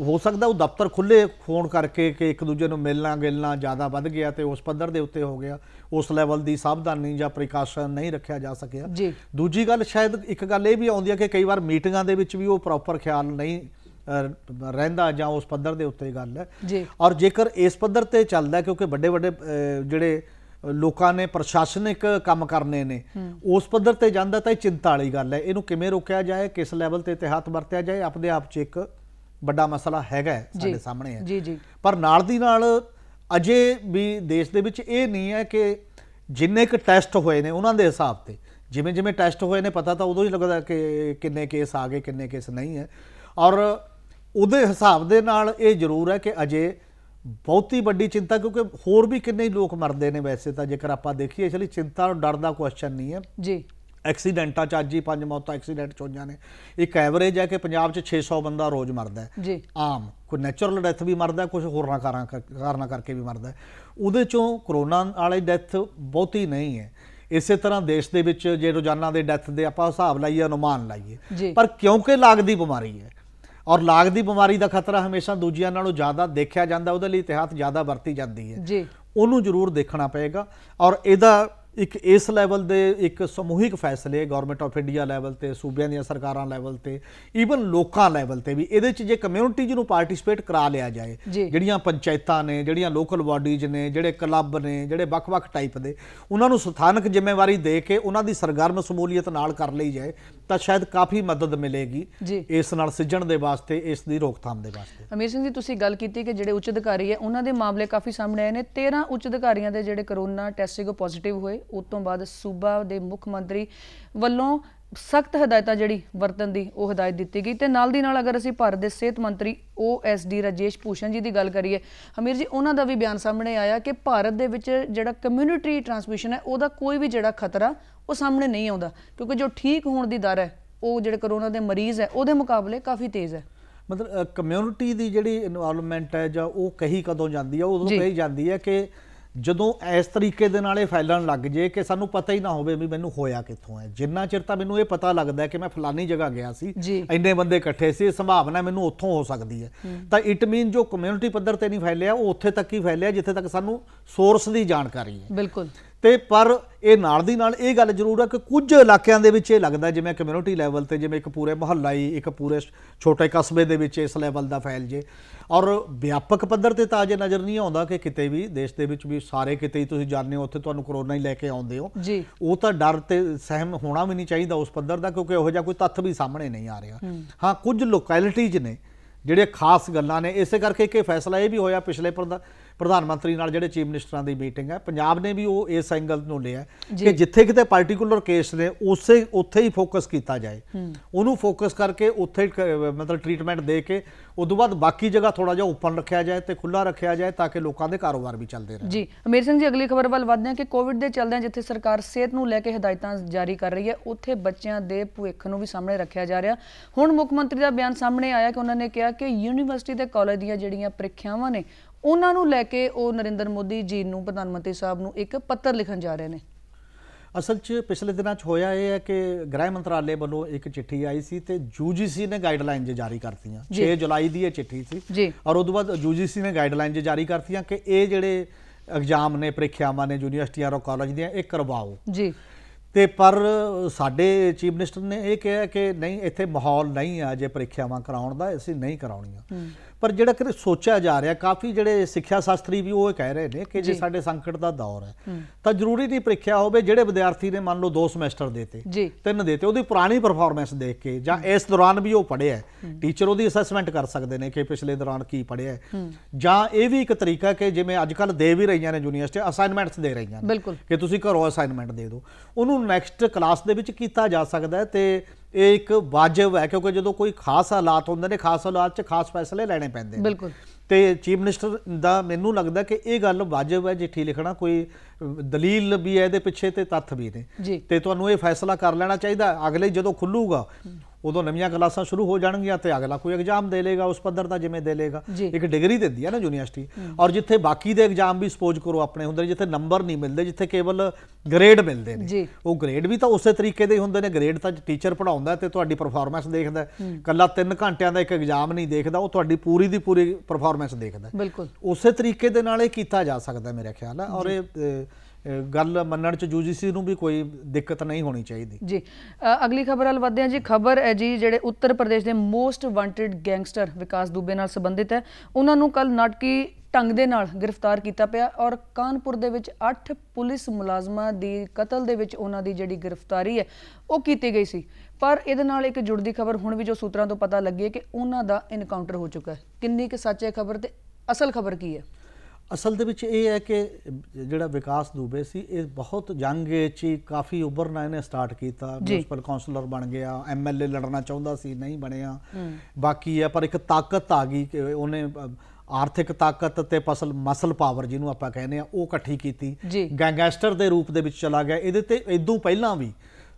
ਹੋ ਸਕਦਾ ਉਹ ਦਫ਼ਤਰ ਖੁੱਲੇ ਫੋਨ ਕਰਕੇ ਕਿ ਇੱਕ ਦੂਜੇ ਨੂੰ ਮਿਲਣਾ ਗਿਲਣਾ ਜ਼ਿਆਦਾ ਵੱਧ ਗਿਆ ਤੇ ਉਸ ਪੱਧਰ ਦੇ ਉੱਤੇ ਹੋ ਗਿਆ ਉਸ ਲੈਵਲ ਦੀ ਸਾਵਧਾਨੀ ਜਾਂ ਪ੍ਰਕਾਸ਼ਨ ਨਹੀਂ ਰੱਖਿਆ ਜਾ ਸਕਿਆ ਦੂਜੀ ਗੱਲ ਸ਼ਾਇਦ ਇੱਕ ਗੱਲ ਇਹ ਵੀ ਆਉਂਦੀ ਹੈ ਕਿ ਕਈ ਵਾਰ ਮੀਟਿੰਗਾਂ ਦੇ ਵਿੱਚ ਵੀ ਉਹ ਪ੍ਰੋਪਰ ਖਿਆਲ ਨਹੀਂ ਰਹਿੰਦਾ ਜਾਂ ਉਸ ਪੱਧਰ ਦੇ ਉੱਤੇ ਗੱਲ ਹੈ ਔਰ ਜੇਕਰ ਇਸ ਪੱਧਰ ਤੇ ਚੱਲਦਾ ਕਿਉਂਕਿ ਵੱਡੇ ਵੱਡੇ ਜਿਹੜੇ ਲੋਕਾਂ ਨੇ ਪ੍ਰਸ਼ਾਸਨਿਕ ਕੰਮ ਕਰਨੇ ਨੇ ਉਸ ਪੱਧਰ ਤੇ ਜਾਂਦਾ ਤਾਂ ਇਹ ਚਿੰਤਾ ਵਾਲੀ ਗੱਲ ਹੈ ਇਹਨੂੰ ਕਿਵੇਂ ਰੋਕਿਆ ਜਾਏ ਕਿਸ ਲੈਵਲ ਤੇ ਇਤਿਹਾਤ ਵਰਤਿਆ ਜਾਏ ਆਪਣੇ ਆਪ 'ਚ ਇੱਕ ਵੱਡਾ ਮਸਲਾ ਹੈਗਾ ਸਾਡੇ ਸਾਹਮਣੇ ਹੈ ਜੀ ਜੀ ਪਰ ਨਾਲ ਦੀ ਨਾਲ ਅਜੇ ਵੀ ਦੇਸ਼ ਦੇ ਵਿੱਚ ਇਹ ਨਹੀਂ ਹੈ ਕਿ ਜਿੰਨੇ ਕ ਟੈਸਟ ਹੋਏ ਨੇ ਉਹਨਾਂ ਦੇ ਹਿਸਾਬ ਤੇ ਜਿਵੇਂ ਜਿਵੇਂ ਟੈਸਟ ਹੋਏ ਨੇ ਪਤਾ ਤਾਂ ਉਦੋਂ ਹੀ ਲੱਗਦਾ ਕਿ ਕਿੰਨੇ ਕੇਸ ਆ ਗਏ ਕਿੰਨੇ ਕੇਸ ਨਹੀਂ ਹੈ ਔਰ ਉਹਦੇ ਹਿਸਾਬ ਦੇ ਨਾਲ ਇਹ ਜ਼ਰੂਰ ਹੈ ਕਿ ਅਜੇ ਬਹੁਤੀ ਵੱਡੀ ਚਿੰਤਾ ਕਿਉਂਕਿ ਹੋਰ ਵੀ ਕਿੰਨੇ ਲੋਕ ਮਰਦੇ ਨੇ ਵੈਸੇ ਤਾਂ ਜੇਕਰ ਆਪਾਂ ਦੇਖੀਏ ਇਸ ਲਈ ਚਿੰਤਾ ਔਰ ਡਰ ਦਾ ਕੁਐਸਚਨ ਨਹੀਂ ਹੈ ਜੀ ਐਕਸੀਡੈਂਟਾਂ ਚ ਅੱਜ ਹੀ ਪੰਜ ਮੌਤਾਂ ਐਕਸੀਡੈਂਟ ਚ ਹੋਈਆਂ ਨੇ ਇੱਕ ਐਵਰੇਜ ਹੈ ਕਿ ਪੰਜਾਬ ਚ 600 ਬੰਦਾ ਰੋਜ਼ ਮਰਦਾ ਹੈ ਜੀ ਆਮ ਕੋਈ ਨੈਚੁਰਲ ਡੈਥ ਵੀ ਮਰਦਾ ਕੁਝ ਹੋਰ ਕਾਰਾਂ ਕਾਰਨਾਂ ਕਰਕੇ ਵੀ ਮਰਦਾ ਉਹਦੇ ਚੋਂ ਕਰੋਨਾ ਵਾਲੇ ਡੈਥ ਬਹੁਤੀ ਨਹੀਂ ਹੈ ਇਸੇ ਤਰ੍ਹਾਂ ਦੇਸ਼ ਦੇ ਵਿੱਚ ਜੇ ਰੋਜ਼ਾਨਾ ਦੇ ਡੈਥ ਦੇ ਆਪਾਂ ਹਿਸਾਬ ਲਾਈਏ ਅਨੁਮਾਨ ਲਾਈਏ ਪਰ ਕਿਉਂਕਿ ਲੱਗਦੀ ਬਿਮਾਰੀ ਹੈ ਔਰ ਲਾਗ ਦੀ ਬਿਮਾਰੀ ਦਾ ਖਤਰਾ ਹਮੇਸ਼ਾ ਦੂਜਿਆਂ ਨਾਲੋਂ ਜ਼ਿਆਦਾ ਦੇਖਿਆ ਜਾਂਦਾ ਉਹਦੇ ਲਈ ਇਤਿਹਾਸ ਜ਼ਿਆਦਾ ਵਰਤੀ ਜਾਂਦੀ ਹੈ ਜੀ ਉਹਨੂੰ ਜ਼ਰੂਰ ਦੇਖਣਾ ਪਏਗਾ ਔਰ ਇਹਦਾ ਇੱਕ ਇਸ ਲੈਵਲ ਦੇ ਇੱਕ ਸਮੂਹਿਕ ਫੈਸਲੇ ਗਵਰਨਮੈਂਟ ਆਫ ਇੰਡੀਆ ਲੈਵਲ ਤੇ ਸੂਬਿਆਂ ਦੀਆਂ ਸਰਕਾਰਾਂ ਲੈਵਲ ਤੇ ਈਵਨ ਲੋਕਾਂ ਲੈਵਲ ਤੇ ਵੀ ਇਹਦੇ 'ਚ ਜੇ ਕਮਿਊਨਿਟੀ ਜਿਹਨੂੰ ਪਾਰਟਿਸਿਪੇਟ ਕਰਾ ਲਿਆ ਜਾਏ ਜਿਹੜੀਆਂ ਪੰਚਾਇਤਾਂ ਨੇ ਜਿਹੜੀਆਂ ਲੋਕਲ ਬਾਡੀਜ਼ ਨੇ ਜਿਹੜੇ ਕਲੱਬ ਨੇ ਜਿਹੜੇ ਵੱਖ-ਵੱਖ ਟਾਈਪ ਦੇ ਉਹਨਾਂ ਨੂੰ ਸਥਾਨਕ ਜ਼ਿੰਮੇਵਾਰੀ ਦੇ ਕੇ ਉਹਨਾਂ ਦੀ ਸਰਗਰਮ ਸਮੂਲੀਅਤ ਨਾਲ ਕਰ ਲਈ ਜਾਏ ਤਾਂ ਸ਼ਾਇਦ ਕਾਫੀ ਮਦਦ ਮਿਲੇਗੀ ਇਸ ਨਾਲ ਸਿੱਜਣ ਦੇ ਵਾਸਤੇ ਇਸ ਦੀ ਰੋਕਥਾਮ ਦੇ ਵਾਸਤੇ ਅਮੀਰ ਸਿੰਘ ਜੀ ਤੁਸੀਂ ਗੱਲ ਕੀਤੀ ਕਿ ਜਿਹੜੇ ਉੱਚ ਅਧਿਕਾਰੀ ਹੈ ਉਹਨਾਂ ਦੇ ਮਾਮਲੇ ਕਾਫੀ ਸਾਹਮਣੇ ਆਏ ਨੇ 13 ਉੱਚ ਅਧਿਕਾਰੀਆਂ ਦੇ ਜਿਹੜੇ ਕਰੋਨਾ ਟੈਸਟਿੰਗ ਪੋਜ਼ਿਟਿਵ ਹੋਏ ਉਸ ਤੋਂ ਬਾਅਦ ਸੂਬਾ ਦੇ ਮੁੱਖ ਮੰਤਰੀ ਵੱਲੋਂ ਸਖਤ ਹਦਾਇਤਾਂ ਜਿਹੜੀ ਵਰਤਨ ਦੀ ਉਹ ਹਦਾਇਤ ਦਿੱਤੀ ਗਈ ਤੇ ਨਾਲ ਦੀ ਨਾਲ ਅਗਰ ਅਸੀਂ ਭਾਰਤ ਦੇ ਸਿਹਤ ਮੰਤਰੀ ਓਐਸਡੀ ਰਾਜੇਸ਼ ਭੂਸ਼ਣ ਜੀ ਦੀ ਗੱਲ ਕਰੀਏ ਅਮੀਰ ਜੀ ਉਹਨਾਂ ਦਾ ਵੀ ਬਿਆਨ ਸਾਹਮਣੇ ਆਇਆ ਕਿ ਭਾਰਤ ਦੇ ਵਿੱਚ ਜਿਹੜਾ ਕਮਿਊਨਿਟੀ ਟ੍ਰਾਂਸਮਿਸ਼ਨ ਹੈ ਉਹਦਾ ਕੋਈ ਵੀ ਜਿਹੜਾ ਖਤਰਾ ਉਹ ਸਾਹਮਣੇ ਨਹੀਂ ਆਉਂਦਾ ਕਿਉਂਕਿ ਜੋ ਠੀਕ ਹੋਣ ਦੀ ਦਰ ਹੈ ਉਹ ਜਿਹੜੇ ਕਰੋਨਾ ਦੇ ਮਰੀਜ਼ ਹੈ ਉਹਦੇ ਮੁਕਾਬਲੇ ਕਾਫੀ ਤੇਜ਼ ਹੈ ਮਤਲਬ ਕਮਿਊਨਿਟੀ ਦੀ ਜਿਹੜੀ ਇਨਵੋਲਵਮੈਂਟ ਹੈ ਜਾਂ ਉਹ ਕਹੀ ਕਦੋਂ ਜਾਂਦੀ ਹੈ ਉਦੋਂ ਕਹੀ ਜਾਂਦੀ ਹੈ ਕਿ ਜਦੋਂ ਇਸ ਤਰੀਕੇ ਦੇ ਨਾਲ ਇਹ ਫੈਲਣ ਲੱਗ ਜੇ ਕਿ ਸਾਨੂੰ ਪਤਾ ਹੀ ਨਾ ਹੋਵੇ ਵੀ ਮੈਨੂੰ ਹੋਇਆ ਕਿੱਥੋਂ ਹੈ ਜਿੰਨਾ ਚਿਰ ਤਾਂ ਮੈਨੂੰ ਇਹ ਪਤਾ ਲੱਗਦਾ ਕਿ ਮੈਂ ਫਲਾਨੀ ਜਗ੍ਹਾ ਗਿਆ ਸੀ ਇੰਨੇ ਬੰਦੇ ਇਕੱਠੇ ਸੀ ਸੰਭਾਵਨਾ ਮੈਨੂੰ ਉੱਥੋਂ ਹੋ ਸਕਦੀ ਹੈ ਤਾਂ ਇਟ ਮੀਨ ਜੋ ਕਮਿਊਨਿਟੀ ਪੱਧਰ ਤੇ ਨਹੀਂ ਫੈਲਿਆ ਉਹ ਉੱਥੇ ਤੱਕ ਹੀ ਫੈਲਿਆ ਜਿੱਥੇ ਤੱਕ ਸਾਨੂੰ ਸੋਰਸ ਦੀ ਜਾਣਕਾਰੀ ਹੈ ਬਿਲਕੁਲ ਤੇ ਪਰ ਇਹ ਨਾਲ ਦੀ ਨਾਲ ਇਹ ਗੱਲ ਜ਼ਰੂਰ ਹੈ ਕਿ ਕੁਝ ਇਲਾਕਿਆਂ ਦੇ ਵਿੱਚ ਇਹ ਲੱਗਦਾ ਜਿਵੇਂ ਕਮਿਊਨਿਟੀ ਲੈਵਲ ਤੇ ਜਿਵੇਂ ਇੱਕ ਪੂਰੇ ਮਹੱਲਾ ਹੀ ਇੱਕ ਪੂਰੇ ਛੋਟੇ ਕਸਬੇ ਦੇ ਵਿੱਚ ਇਸ ਲੈਵਲ ਦਾ ਫੈਲ ਜੇ ਔਰ ਵਿਆਪਕ ਪੱਧਰ ਤੇ ਤਾਂ ਅਜੇ ਨਜ਼ਰ ਨਹੀਂ ਆਉਂਦਾ ਕਿ ਕਿਤੇ ਵੀ ਦੇਸ਼ ਦੇ ਵਿੱਚ ਵੀ ਸਾਰੇ ਕਿਤੇ ਹੀ ਤੁਸੀਂ ਜਾਣਦੇ ਹੋ ਉੱਥੇ ਤੁਹਾਨੂੰ ਕਰੋਨਾ ਹੀ ਲੈ ਕੇ ਆਉਂਦੇ ਹੋ ਉਹ ਤਾਂ ਡਰ ਤੇ ਸਹਿਮ ਹੋਣਾ ਵੀ ਨਹੀਂ ਚਾਹੀਦਾ ਉਸ ਪੱਧਰ ਦਾ ਕਿਉਂਕਿ ਉਹ ਜਿਹਾ ਕੋਈ ਤੱਥ ਵੀ ਸਾਹਮਣੇ ਨਹੀਂ ਆ ਰਿਹਾ ਹਾਂ ਕੁਝ ਲੋਕੈਲਿਟੀਜ਼ ਨੇ ਜਿਹੜੇ ਖਾਸ ਗੱਲਾਂ ਨੇ ਇਸੇ ਕਰਕੇ ਕਿ ਫੈਸਲਾ ਇਹ ਵੀ ਹੋਇਆ ਪਿਛਲੇ ਪਰ ਦਾ ਪ੍ਰਧਾਨ ਮੰਤਰੀ ਨਾਲ ਜਿਹੜੇ ਚੀਫ ਮਿਨਿਸਟਰਾਂ ਦੀ ਮੀਟਿੰਗ ਹੈ ਪੰਜਾਬ ਨੇ ਵੀ ਉਹ ਇਸ ਐਂਗਲ ਨੂੰ ਲਿਆ ਕਿ ਜਿੱਥੇ ਕਿਤੇ ਪਾਰਟਿਕੂਲਰ ਕੇਸ ਨੇ ਉਸੇ ਉੱਥੇ ਹੀ ਫੋਕਸ ਕੀਤਾ ਜਾਏ ਉਹਨੂੰ ਫੋਕਸ ਕਰਕੇ ਉੱਥੇ ਮਤਲਬ ਟ੍ਰੀਟਮੈਂਟ ਦੇ ਕੇ ਉਸ ਤੋਂ ਬਾਅਦ ਬਾਕੀ ਜਗ੍ਹਾ ਥੋੜਾ ਜਿਹਾ ਓਪਨ ਰੱਖਿਆ ਜਾਏ ਤੇ ਖੁੱਲਾ ਰੱਖਿਆ ਜਾਏ ਤਾਂ ਕਿ ਲੋਕਾਂ ਦੇ ਕਾਰੋਬਾਰ ਵੀ ਚੱਲਦੇ ਰਹਿਣ ਜੀ ਅਮੀਰ ਸਿੰਘ ਜੀ ਅਗਲੀ ਖਬਰ ਵੱਲ ਵਧਦੇ ਹਾਂ ਕਿ ਕੋਵਿਡ ਦੇ ਚੱਲਦਿਆਂ ਜਿੱਥੇ ਸਰਕਾਰ ਸਿਹਤ ਨੂੰ ਲੈ ਕੇ ਹਦਾਇਤਾਂ ਜਾਰੀ ਕਰ ਰਹੀ ਹੈ ਉੱਥੇ ਬੱਚਿਆਂ ਦੇ ਭੁੱਖ ਨੂੰ ਵੀ ਸਾਹਮਣੇ ਰੱਖਿਆ ਜਾ ਰਿਹਾ ਹੁਣ ਮੁੱਖ ਮੰਤਰੀ ਦਾ ਬਿਆਨ ਸਾਹਮਣੇ ਆਇਆ ਕਿ ਉਹਨਾਂ ਨੇ ਕਿਹਾ ਕਿ ਯੂਨੀਵਰਸਿਟੀ ਤੇ ਕਾਲਜ ਦੀਆਂ ਜਿਹੜੀਆਂ ਪ੍ਰੀਖਿਆਵਾਂ ਨੇ ਉਹਨਾਂ ਨੂੰ ਲੈ ਕੇ ਉਹ ਨਰਿੰਦਰ ਮੋਦੀ ਜੀ ਨੂੰ ਪ੍ਰਧਾਨ ਮੰਤਰੀ ਸਾਹਿਬ ਨੂੰ ਇੱਕ ਪੱਤਰ ਲਿਖਣ ਜਾ ਰਹੇ ਨੇ ਅਸਲ 'ਚ ਪਿਛਲੇ ਦਿਨਾਂ 'ਚ ਹੋਇਆ ਇਹ ਹੈ ਕਿ ਗ੍ਰਹਿ ਮੰਤਰਾਲੇ ਵੱਲੋਂ ਇੱਕ ਚਿੱਠੀ ਆਈ ਸੀ ਤੇ ਯੂਜੀਸੀ ਨੇ ਗਾਈਡਲਾਈਨ ਜੇ ਜਾਰੀ ਕਰਤੀਆਂ 6 ਜੁਲਾਈ ਦੀ ਇਹ ਚਿੱਠੀ ਸੀ ਔਰ ਉਸ ਤੋਂ ਬਾਅਦ ਯੂਜੀਸੀ ਨੇ ਗਾਈਡਲਾਈਨ ਜੇ ਜਾਰੀ ਕਰਤੀਆਂ ਕਿ ਇਹ ਜਿਹੜੇ ਐਗਜ਼ਾਮ ਨੇ ਪ੍ਰੀਖਿਆਵਾਂ ਨੇ ਯੂਨੀਵਰਸਿਟੀਆਂ ਔਰ ਕਾਲਜ ਦੀਆਂ ਇਹ ਕਰਵਾਓ ਜੀ ਤੇ ਪਰ ਸਾਡੇ ਚੀਫ ਮਿਨਿਸਟਰ ਨੇ ਇਹ ਕਿਹਾ ਕਿ ਨਹੀਂ ਇੱਥੇ ਮਾਹੌਲ ਨਹੀਂ ਆ ਜੇ ਪ੍ਰੀਖਿਆਵਾਂ ਕਰਾਉਣ ਦਾ ਅਸੀਂ ਨਹੀਂ ਕਰਾਉਣੀਆਂ ਪਰ ਜਿਹੜਾ ਕਿ ਸੋਚਿਆ ਜਾ ਰਿਹਾ ਕਾਫੀ ਜਿਹੜੇ ਸਿੱਖਿਆ ਸ਼ਾਸਤਰੀ ਵੀ ਉਹ ਕਹਿ ਰਹੇ ਨੇ ਕਿ ਜੇ ਸਾਡੇ ਸੰਕਟ ਦਾ ਦੌਰ ਹੈ ਤਾਂ ਜ਼ਰੂਰੀ ਨਹੀਂ ਪ੍ਰੀਖਿਆ ਹੋਵੇ ਜਿਹੜੇ ਵਿਦਿਆਰਥੀ ਨੇ ਮੰਨ ਲਓ 2 ਸਮੈਸਟਰ ਦੇਤੇ ਤਿੰਨ ਦੇਤੇ ਉਹਦੀ ਪੁਰਾਣੀ ਪਰਫਾਰਮੈਂਸ ਦੇਖ ਕੇ ਜਾਂ ਇਸ ਦੌਰਾਨ ਵੀ ਉਹ ਪੜਿਆ ਟੀਚਰ ਉਹਦੀ ਅਸੈਸਮੈਂਟ ਕਰ ਸਕਦੇ ਨੇ ਕਿ ਪਿਛਲੇ ਦੌਰਾਨ ਕੀ ਪੜਿਆ ਜਾਂ ਇਹ ਵੀ ਇੱਕ ਤਰੀਕਾ ਕਿ ਜਿਵੇਂ ਅੱਜ ਕੱਲ ਦੇ ਵੀ ਰਹੀਆਂ ਨੇ ਯੂਨੀਵਰਸਿਟੀ ਅਸਾਈਨਮੈਂਟਸ ਦੇ ਰਹੀਆਂ ਨੇ ਕਿ ਤੁਸੀਂ ਘਰੋਂ ਅਸਾਈਨਮੈਂਟ ਦੇ ਦਿਓ ਉਹਨੂੰ ਨੈਕਸਟ ਕਲਾਸ ਦੇ ਵਿੱਚ ਕੀਤਾ ਜਾ ਸਕਦਾ ਹੈ ਤੇ ਇਹ ਇੱਕ ਵਾਜਬ ਹੈ ਕਿਉਂਕਿ ਜਦੋਂ ਕੋਈ ਖਾਸ ਹਾਲਾਤ ਹੁੰਦੇ ਨੇ ਖਾਸ ਹਾਲਾਤ 'ਚ ਖਾਸ ਫੈਸਲੇ ਲੈਣੇ ਪੈਂਦੇ ਨੇ ਬਿਲਕੁਲ ਤੇ ਚੀਫ ਮਿਨਿਸਟਰ ਦਾ ਮੈਨੂੰ ਲੱਗਦਾ ਕਿ ਇਹ ਗੱਲ ਵਾਜਬ ਹੈ ਜਿੱਠੀ ਲਿਖਣਾ ਕੋਈ ਦਲੀਲ ਵੀ ਹੈ ਇਹਦੇ ਪਿੱਛੇ ਤੇ ਤੱਥ ਵੀ ਨੇ ਤੇ ਤੁਹਾਨੂੰ ਇਹ ਫੈਸਲਾ ਕਰ ਲੈਣਾ ਚਾਹੀਦਾ ਅਗਲੇ ਜਦੋਂ ਖੁੱਲੂਗਾ ਉਦੋਂ ਨਵੀਆਂ ਕਲਾਸਾਂ ਸ਼ੁਰੂ ਹੋ ਜਾਣਗੀਆਂ ਤੇ ਅਗਲਾ ਕੋਈ ਐਗਜ਼ਾਮ ਦੇ ਲੇਗਾ ਉਸ ਪੱਧਰ ਦਾ ਜਿਵੇਂ ਦੇ ਲੇਗਾ ਇੱਕ ਡਿਗਰੀ ਦਿੰਦੀ ਹੈ ਨਾ ਯੂਨੀਵਰਸਿਟੀ ਔਰ ਜਿੱਥੇ ਬਾਕੀ ਦੇ ਐਗਜ਼ਾਮ ਵੀ ਸਪੋਜ਼ ਕਰੋ ਆਪਣੇ ਹੁੰਦੇ ਜਿੱਥੇ ਨੰਬਰ ਨਹੀਂ ਮਿਲਦੇ ਜਿੱਥੇ ਕੇਵਲ ਗ੍ਰੇਡ ਮਿਲਦੇ ਨੇ ਉਹ ਗ੍ਰੇਡ ਵੀ ਤਾਂ ਉਸੇ ਤਰੀਕੇ ਦੇ ਹੁੰਦੇ ਨੇ ਗ੍ਰੇਡ ਤਾਂ ਟੀਚਰ ਪੜਾਉਂਦਾ ਤੇ ਤੁਹਾਡੀ ਪਰਫਾਰਮੈਂਸ ਦੇਖਦਾ ਕੱਲਾ 3 ਘੰਟਿਆਂ ਦਾ ਇੱਕ ਐਗਜ਼ਾਮ ਨਹੀਂ ਦੇਖਦਾ ਉਹ ਤੁਹਾਡੀ ਪੂਰੀ ਦੀ ਪੂਰੀ ਪਰਫਾਰਮੈਂਸ ਦੇਖਦਾ ਬਿਲਕੁਲ ਉਸੇ ਤਰੀਕੇ ਦੇ ਨਾਲ ਇਹ ਕੀਤਾ ਜਾ ਸਕਦਾ ਮੇਰੇ ਖਿਆਲ ਆ ਔਰ ਇਹ ਗੱਲ ਮੰਨਣ ਚ ਯੂਜੀਸੀ ਨੂੰ ਵੀ ਕੋਈ ਦਿੱਕਤ ਨਹੀਂ ਹੋਣੀ ਚਾਹੀਦੀ ਜੀ ਅਗਲੀ ਖਬਰ ਹਲ ਵਧਦੇ ਆ ਜੀ ਖਬਰ ਹੈ ਜੀ ਜਿਹੜੇ ਉੱਤਰ ਪ੍ਰਦੇਸ਼ ਦੇ most wanted gangster Vikas Dubey ਨਾਲ ਸੰਬੰਧਿਤ ਹੈ ਉਹਨਾਂ ਨੂੰ ਕੱਲ ਨਾਟਕੀ ਟੰਗ ਦੇ ਨਾਲ ਗ੍ਰਿਫਤਾਰ ਕੀਤਾ ਪਿਆ ਔਰ ਕਾਨਪੁਰ ਦੇ ਵਿੱਚ 8 ਪੁਲਿਸ ਮੁਲਾਜ਼ਮਾਂ ਦੀ ਕਤਲ ਦੇ ਵਿੱਚ ਉਹਨਾਂ ਦੀ ਜਿਹੜੀ ਗ੍ਰਿਫਤਾਰੀ ਹੈ ਉਹ ਕੀਤੀ ਗਈ ਸੀ ਪਰ ਇਹਦੇ ਨਾਲ ਇੱਕ ਜੁੜਦੀ ਖਬਰ ਹੁਣ ਵੀ ਜੋ ਸੂਤਰਾਂ ਤੋਂ ਪਤਾ ਲੱਗੀ ਹੈ ਕਿ ਉਹਨਾਂ ਦਾ ਇਨਕਾਊਂਟਰ ਹੋ ਚੁੱਕਾ ਹੈ ਕਿੰਨੀ ਕਿ ਸੱਚ ਹੈ ਖਬਰ ਤੇ ਅਸਲ ਖਬਰ ਕੀ ਹੈ ਅਸਲ ਦੇ ਵਿੱਚ ਇਹ ਹੈ ਕਿ ਜਿਹੜਾ ਵਿਕਾਸ ਦੂਬੇ ਸੀ ਇਹ ਬਹੁਤ ਜੰਗ ਵਿੱਚ ਹੀ ਕਾਫੀ ਉੱਭਰਨਾ ਇਹਨੇ ਸਟਾਰਟ ਕੀਤਾ ਮਿਊਨਿਸਪਲ ਕਾਉਂਸਲਰ ਬਣ ਗਿਆ ਐਮਐਲਏ ਲੜਨਾ ਚਾਹੁੰਦਾ ਸੀ ਨਹੀਂ ਬਣਿਆ ਬਾਕੀ ਹੈ ਪਰ ਇੱਕ ਤਾਕਤ ਆ ਗਈ ਕਿ ਉਹਨੇ ਆਰਥਿਕ ਤਾਕਤ ਤੇ ਫਸਲ ਮਸਲ ਪਾਵਰ ਜਿਹਨੂੰ ਆਪਾਂ ਕਹਿੰਦੇ ਆ ਉਹ ਇਕੱਠੀ ਕੀਤੀ ਗੈਂਗਸਟਰ ਦੇ ਰੂਪ ਦੇ ਵਿੱਚ ਚਲਾ ਗਿਆ ਇਹਦੇ ਤੇ ਇਦੋਂ ਪਹਿਲਾਂ ਵੀ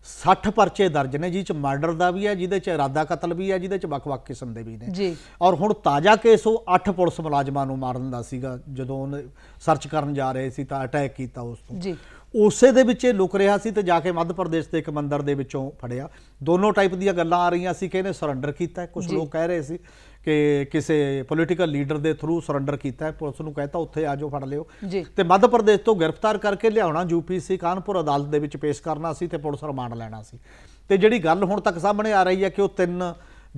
60 ਪਰਚੇ ਦਰਜ ਨੇ ਜਿਹਦੇ ਚ ਮਰਡਰ ਦਾ ਵੀ ਹੈ ਜਿਹਦੇ ਚ ਇਰਾਦਾ ਕਤਲ ਵੀ ਹੈ ਜਿਹਦੇ ਚ ਵੱਖ-ਵੱਖ ਕਿਸਮ ਦੇ ਵੀ ਨੇ ਜੀ ਔਰ ਹੁਣ ਤਾਜ਼ਾ ਕੇਸ ਉਹ 8 ਪੁਲਿਸ ਮੁਲਾਜ਼ਮਾਂ ਨੂੰ ਮਾਰਨ ਦਾ ਸੀਗਾ ਜਦੋਂ ਉਹਨੇ ਸਰਚ ਕਰਨ ਜਾ ਰਹੇ ਸੀ ਤਾਂ ਅਟੈਕ ਕੀਤਾ ਉਸ ਤੋਂ ਜੀ ਉਸੇ ਦੇ ਵਿੱਚ ਇਹ ਲੁਕ ਰਿਹਾ ਸੀ ਤੇ ਜਾ ਕੇ ਮੱਧ ਪ੍ਰਦੇਸ਼ ਦੇ ਇੱਕ ਮੰਦਿਰ ਦੇ ਵਿੱਚੋਂ ਫੜਿਆ ਦੋਨੋਂ ਟਾਈਪ ਦੀਆਂ ਗੱਲਾਂ ਆ ਰਹੀਆਂ ਸੀ ਕਿ ਇਹਨੇ ਸਰੈਂਡਰ ਕੀਤਾ ਕੁਝ ਲੋਕ ਕਹਿ ਰਹੇ ਸੀ ਕਿ ਕਿਸੇ ਪੋਲੀਟੀਕਲ ਲੀਡਰ ਦੇ ਥਰੂ ਸਰੈਂਡਰ ਕੀਤਾ ਪੁਲਿਸ ਨੂੰ ਕਹਿਤਾ ਉੱਥੇ ਆ ਜਾਓ ਫੜ ਲਿਓ ਤੇ ਮੱਧ ਪ੍ਰਦੇਸ਼ ਤੋਂ ਗ੍ਰਿਫਤਾਰ ਕਰਕੇ ਲਿਆਉਣਾ ਯੂਪੀਸੀ ਕਾਨਪੁਰ ਅਦਾਲਤ ਦੇ ਵਿੱਚ ਪੇਸ਼ ਕਰਨਾ ਸੀ ਤੇ ਪੁਲਿਸ ਰਿਮਾਂਡ ਲੈਣਾ ਸੀ ਤੇ ਜਿਹੜੀ ਗੱਲ ਹੁਣ ਤੱਕ ਸਾਹਮਣੇ ਆ ਰਹੀ ਹੈ ਕਿ ਉਹ ਤਿੰਨ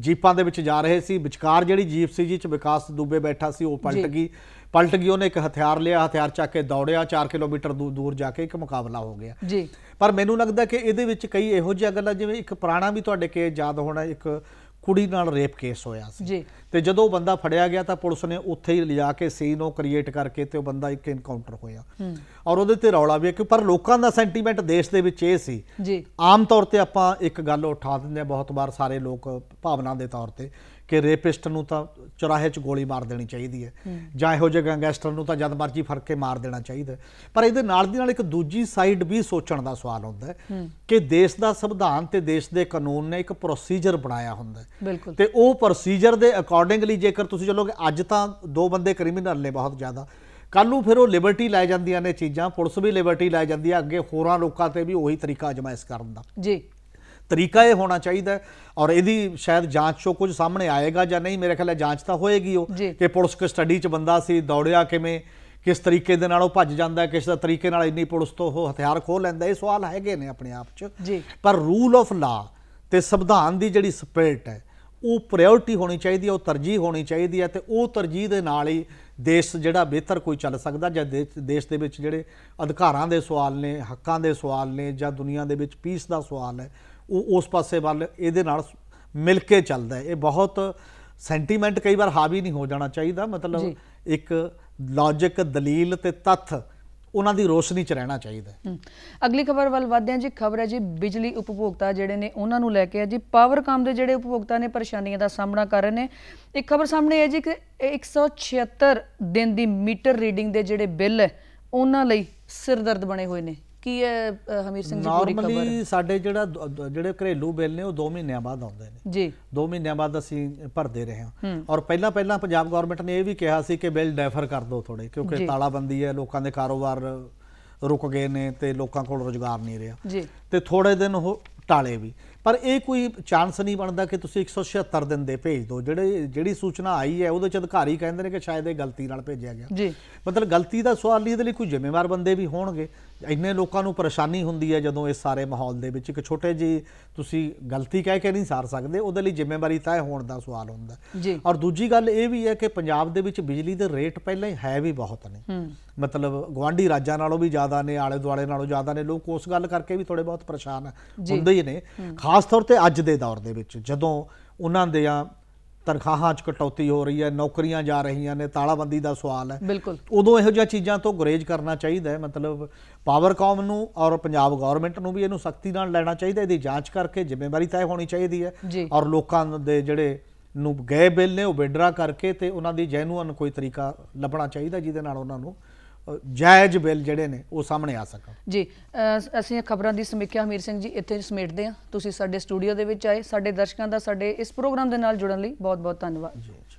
ਜੀਪਾਂ ਦੇ ਵਿੱਚ ਜਾ ਰਹੇ ਸੀ ਵਿਚਕਾਰ ਜਿਹੜੀ ਜੀਪ ਸੀ ਜੀ ਚ ਵਿਕਾਸ ਦੁਬੇ ਬੈਠਾ ਸੀ ਉਹ ਪਲਟ ਗਈ ਪਲਟ ਗਈ ਉਹਨੇ ਇੱਕ ਹਥਿਆਰ ਲਿਆ ਹਥਿਆਰ ਚੱਕ ਕੇ ਦੌੜਿਆ 4 ਕਿਲੋਮੀਟਰ ਦੂਰ ਜਾ ਕੇ ਇੱਕ ਮੁਕਾਬਲਾ ਹੋ ਗਿਆ ਜੀ ਪਰ ਮੈਨੂੰ ਲੱਗਦਾ ਕਿ ਇਹਦੇ ਵਿੱਚ ਕਈ ਇਹੋ ਜਿਹੀਆਂ ਗੱਲਾਂ ਜਿਵੇਂ ਇੱਕ ਪੁਰਾਣਾ ਵੀ ਤੁਹਾਡੇ ਕੇ ਯਾਦ ਹੋਣਾ ਇੱਕ ਕੁੜੀ ਨਾਲ ਰੇਪ ਕੇਸ ਹੋਇਆ ਸੀ ਤੇ ਜਦੋਂ ਬੰਦਾ ਫੜਿਆ ਗਿਆ ਤਾਂ ਪੁਲਿਸ ਨੇ ਉੱਥੇ ਹੀ ਲਿਜਾ ਕੇ ਸੀਨ ਉਹ ਕ੍ਰੀਏਟ ਕਰਕੇ ਤੇ ਉਹ ਬੰਦਾ ਇੱਕ ਇਨਕਾਊਂਟਰ ਹੋਇਆ ਔਰ ਉਹਦੇ ਤੇ ਰੌਲਾ ਵੀ ਕਿ ਪਰ ਲੋਕਾਂ ਦਾ ਸੈਂਟੀਮੈਂਟ ਦੇਸ਼ ਦੇ ਵਿੱਚ ਇਹ ਸੀ ਜੀ ਆਮ ਤੌਰ ਤੇ ਆਪਾਂ ਇੱਕ ਗੱਲ ਉਠਾ ਦਿੰਦੇ ਆ ਬਹੁਤ ਵਾਰ ਸਾਰੇ ਲੋਕ ਭਾਵਨਾ ਦੇ ਤੌਰ ਤੇ ਕਿ ਰੇਪਿਸਟ ਨੂੰ ਤਾਂ ਚੁਰਾਹੇ 'ਚ ਗੋਲੀ ਮਾਰ ਦੇਣੀ ਚਾਹੀਦੀ ਹੈ ਜਾਂ ਇਹੋ ਜਿਹੇ ਗੈਂਗਸਟਰ ਨੂੰ ਤਾਂ ਜਦ ਮਰਜੀ ਫੜ ਕੇ ਮਾਰ ਦੇਣਾ ਚਾਹੀਦਾ ਪਰ ਇਹਦੇ ਨਾਲ ਦੀ ਨਾਲ ਇੱਕ ਦੂਜੀ ਸਾਈਡ ਵੀ ਸੋਚਣ ਦਾ ਸਵਾਲ ਹੁੰਦਾ ਹੈ ਕਿ ਦੇਸ਼ ਦਾ ਸੰਵਿਧਾਨ ਤੇ ਦੇਸ਼ ਦੇ ਕਾਨੂੰਨ ਨੇ ਇੱਕ ਪ੍ਰੋਸੀਜਰ ਬਣਾਇਆ ਹੁੰਦਾ ਹੈ ਤੇ ਉਹ ਪ੍ਰੋਸੀਜਰ ਦੇ ਅਕੋਰਡਿੰਗਲੀ ਜੇਕਰ ਤੁਸੀਂ ਚਲੋਗੇ ਅੱਜ ਤਾਂ ਦੋ ਬੰਦੇ ਕ੍ਰਿਮੀਨਲ ਨੇ ਬਹੁਤ ਜ਼ਿਆਦਾ ਕੱਲ ਨੂੰ ਫਿਰ ਉਹ ਲਿਬਰਟੀ ਲੈ ਜਾਂਦੀਆਂ ਨੇ ਚੀਜ਼ਾਂ ਪੁਲਿਸ ਵੀ ਲਿਬਰਟੀ ਲੈ ਜਾਂਦੀ ਹੈ ਅੱਗੇ ਹੋਰਾਂ ਲੋਕਾਂ ਤੇ ਵੀ ਉਹੀ ਤਰੀਕਾ ਅਜਮਾਇਸ ਕਰਨ ਦਾ ਜੀ ਤਰੀਕਾ ਇਹ ਹੋਣਾ ਚਾਹੀਦਾ ਔਰ ਇਹਦੀ ਸ਼ਾਇਦ ਜਾਂਚ ਚੋਂ ਕੁਝ ਸਾਹਮਣੇ ਆਏਗਾ ਜਾਂ ਨਹੀਂ ਮੇਰੇ ਖਿਆਲ ਹੈ ਜਾਂਚ ਤਾਂ ਹੋਏਗੀ ਉਹ ਕਿ ਪੁਲਿਸ ਕਿ ਸਟੱਡੀ 'ਚ ਬੰਦਾ ਸੀ ਦੌੜਿਆ ਕਿਵੇਂ ਕਿਸ ਤਰੀਕੇ ਦੇ ਨਾਲ ਉਹ ਭੱਜ ਜਾਂਦਾ ਕਿਸ ਦਾ ਤਰੀਕੇ ਨਾਲ ਇੰਨੀ ਪੁਲਿਸ ਤੋਂ ਉਹ ਹਥਿਆਰ ਖੋਹ ਲੈਂਦਾ ਇਹ ਸਵਾਲ ਹੈਗੇ ਨੇ ਆਪਣੇ ਆਪ 'ਚ ਪਰ ਰੂਲ ਆਫ ਲਾ ਤੇ ਸੰਵਿਧਾਨ ਦੀ ਜਿਹੜੀ ਸਪਿਰਟ ਹੈ ਉਹ ਪ੍ਰਾਇੋਰਟੀ ਹੋਣੀ ਚਾਹੀਦੀ ਹੈ ਉਹ ਤਰਜੀਹ ਹੋਣੀ ਚਾਹੀਦੀ ਹੈ ਤੇ ਉਹ ਤਰਜੀਹ ਦੇ ਨਾਲ ਹੀ ਦੇਸ਼ ਜਿਹੜਾ ਬਿਹਤਰ ਕੋਈ ਚੱਲ ਸਕਦਾ ਜਾਂ ਦੇਸ਼ ਦੇ ਵਿੱਚ ਜਿਹੜੇ ਅਧਿਕਾਰਾਂ ਦੇ ਸਵਾਲ ਨੇ ਹੱਕਾਂ ਦੇ ਸਵਾਲ ਨੇ ਜਾਂ ਦੁਨੀਆ ਦੇ ਵਿੱਚ ਪੀਸ ਦਾ ਸਵਾਲ ਹੈ ਉਹ ਉਸ ਪਾਸੇ ਵੱਲ ਇਹਦੇ ਨਾਲ ਮਿਲ ਕੇ ਚੱਲਦਾ ਹੈ ਇਹ ਬਹੁਤ ਸੈਂਟੀਮੈਂਟ ਕਈ ਵਾਰ ਹਾਵੀ ਨਹੀਂ ਹੋ ਜਾਣਾ ਚਾਹੀਦਾ ਮਤਲਬ ਇੱਕ ਲੌਜੀਕ ਦਲੀਲ ਤੇ ਤੱਥ ਉਹਨਾਂ ਦੀ ਰੋਸ਼ਨੀ 'ਚ ਰਹਿਣਾ ਚਾਹੀਦਾ ਅਗਲੀ ਖਬਰ ਵੱਲ ਵਧਦੇ ਹਾਂ ਜੀ ਖਬਰ ਹੈ ਜੀ ਬਿਜਲੀ ਉਪਭੋਗਤਾ ਜਿਹੜੇ ਨੇ ਉਹਨਾਂ ਨੂੰ ਲੈ ਕੇ ਹੈ ਜੀ ਪਾਵਰ ਕਾਮ ਦੇ ਜਿਹੜੇ ਉਪਭੋਗਤਾ ਨੇ ਪਰੇਸ਼ਾਨੀਆਂ ਦਾ ਸਾਹਮਣਾ ਕਰ ਰਹੇ ਨੇ ਇੱਕ ਖਬਰ ਸਾਹਮਣੇ ਹੈ ਜੀ ਕਿ 176 ਦਿਨ ਦੀ ਮੀਟਰ ਰੀਡਿੰਗ ਦੇ ਜਿਹੜੇ ਬਿੱਲ ਹੈ ਉਹਨਾਂ ਲਈ ਸਿਰਦਰਦ ਬਣੇ ਹੋਏ ਨੇ ਕੀ ਹੈ ਹਮੀਰ ਸਿੰਘ ਜੀ ਪੂਰੀ ਖਬਰ ਨਾਰਮਲੀ ਸਾਡੇ ਜਿਹੜਾ ਜਿਹੜੇ ਘਰੇਲੂ ਬਿੱਲ ਨੇ ਉਹ 2 ਮਹੀਨਿਆਂ ਬਾਅਦ ਆਉਂਦੇ ਨੇ ਜੀ 2 ਮਹੀਨਿਆਂ ਬਾਅਦ ਅਸੀਂ ਭਰਦੇ ਰਹੇ ਹਾਂ ਔਰ ਪਹਿਲਾਂ ਪਹਿਲਾਂ ਪੰਜਾਬ ਗਵਰਨਮੈਂਟ ਨੇ ਇਹ ਵੀ ਕਿਹਾ ਸੀ ਕਿ ਬਿੱਲ ਡੈਫਰ ਕਰ ਦਿਓ ਥੋੜੇ ਕਿਉਂਕਿ ਤਾਲਾਬੰਦੀ ਹੈ ਲੋਕਾਂ ਦੇ ਕਾਰੋਬਾਰ ਰੁਕ ਗਏ ਨੇ ਤੇ ਲੋਕਾਂ ਕੋਲ ਰੋਜ਼ਗਾਰ ਨਹੀਂ ਰਿਹਾ ਜੀ ਤੇ ਥੋੜੇ ਦਿਨ ਉਹ ਟਾਲੇ ਵੀ ਪਰ ਇਹ ਕੋਈ ਚਾਂਸ ਨਹੀਂ ਬਣਦਾ ਕਿ ਤੁਸੀਂ 176 ਦਿਨ ਦੇ ਭੇਜ ਦਿਓ ਜਿਹੜੇ ਜਿਹੜੀ ਸੂਚਨਾ ਆਈ ਹੈ ਉਹਦੇ ਚ ਅਧਿਕਾਰੀ ਕਹਿੰਦੇ ਨੇ ਕਿ ਸ਼ਾਇਦ ਇਹ ਗਲਤੀ ਨਾਲ ਭੇਜਿਆ ਗਿਆ ਜੀ ਮਤਲਬ ਗਲਤੀ ਦਾ ਸਵਾਲ ਨਹੀਂ ਇਹਦੇ ਲਈ ਕੋਈ ਜ਼ਿੰਮੇਵਾਰ ਬੰਦੇ ਵੀ ਹੋਣਗੇ ਇੰਨੇ ਲੋਕਾਂ ਨੂੰ ਪਰੇਸ਼ਾਨੀ ਹੁੰਦੀ ਹੈ ਜਦੋਂ ਇਸ ਸਾਰੇ ਮਾਹੌਲ ਦੇ ਵਿੱਚ ਇੱਕ ਛੋਟੇ ਜੀ ਤੁਸੀਂ ਗਲਤੀ ਕਹਿ ਕੇ ਨਹੀਂ ਸਾਰ ਸਕਦੇ ਉਹਦੇ ਲਈ ਜ਼ਿੰਮੇਵਾਰੀ ਤਾਂ ਹੋਣ ਦਾ ਸਵਾਲ ਹੁੰਦਾ ਔਰ ਦੂਜੀ ਗੱਲ ਇਹ ਵੀ ਹੈ ਕਿ ਪੰਜਾਬ ਦੇ ਵਿੱਚ ਬਿਜਲੀ ਦੇ ਰੇਟ ਪਹਿਲਾਂ ਹੀ ਹੈ ਵੀ ਬਹੁਤ ਨੇ ਮਤਲਬ ਗਵਾਂਢੀ ਰਾਜਾਂ ਨਾਲੋਂ ਵੀ ਜ਼ਿਆਦਾ ਨੇ ਆਲੇ ਦੁਆਲੇ ਨਾਲੋਂ ਜ਼ਿਆਦਾ ਨੇ ਲੋਕ ਉਸ ਗੱਲ ਕਰਕੇ ਵੀ ਥੋੜੇ ਬਹੁਤ ਪਰੇਸ਼ਾਨ ਹੁੰਦੇ ਹੀ ਨੇ ਖਾਸ ਤੌਰ ਤੇ ਅੱਜ ਦੇ ਦੌਰ ਦੇ ਵਿੱਚ ਜਦੋਂ ਉਹਨਾਂ ਦੇ ਆ ਤਨਖਾਹਾਂ 'ਚ ਕਟੌਤੀ ਹੋ ਰਹੀ ਹੈ ਨੌਕਰੀਆਂ ਜਾ ਰਹੀਆਂ ਨੇ ਤਾਲਾਬੰਦੀ ਦਾ ਸਵਾਲ ਹੈ ਬਿਲਕੁਲ ਉਦੋਂ ਇਹੋ ਜਿਹੀਆਂ ਚੀਜ਼ਾਂ ਤੋਂ ਗੁਰੇਜ ਕਰਨਾ ਚਾਹੀਦਾ ਹੈ ਮਤਲਬ ਪਾਵਰ ਕਾਮ ਨੂੰ ਔਰ ਪੰਜਾਬ ਗਵਰਨਮੈਂਟ ਨੂੰ ਵੀ ਇਹਨੂੰ ਸਖਤੀ ਨਾਲ ਲੈਣਾ ਚਾਹੀਦਾ ਇਹਦੀ ਜਾਂਚ ਕਰਕੇ ਜ਼ਿੰਮੇਵਾਰੀ ਤੈਅ ਹੋਣੀ ਚਾਹੀਦੀ ਹੈ ਔਰ ਲੋਕਾਂ ਦੇ ਜਿਹੜੇ ਨੂੰ ਗਏ ਬਿੱਲ ਨੇ ਉਹ ਵਿਡਰਾ ਕਰਕੇ ਤੇ ਉਹਨਾਂ ਦੀ ਜੈਨੂਅਨ ਕੋਈ ਤਰੀਕਾ ਲੱਭਣਾ ਚਾਹੀਦਾ ਜਿਹਦੇ ਨਾਲ ਉਹਨਾਂ ਨੂੰ ਜਾਇਜ਼ ਬਿੱਲ ਜਿਹੜੇ ਨੇ ਉਹ ਸਾਹਮਣੇ ਆ ਸਕਣ ਜੀ ਅਸੀਂ ਖਬਰਾਂ ਦੀ ਸਮੀਖਿਆ ਹਮੀਰ ਸਿੰਘ ਜੀ ਇੱਥੇ ਸਮੇਟਦੇ ਹਾਂ ਤੁਸੀਂ ਸਾਡੇ ਸਟੂਡੀਓ ਦੇ ਵਿੱਚ ਆਏ ਸਾਡੇ ਦਰਸ਼ਕਾਂ ਦਾ ਸਾਡੇ ਇਸ ਪ੍ਰੋਗਰਾਮ ਦੇ ਨਾਲ ਜੁੜਨ ਲਈ ਬਹੁਤ ਬਹੁਤ ਧੰਨਵਾਦ ਜੀ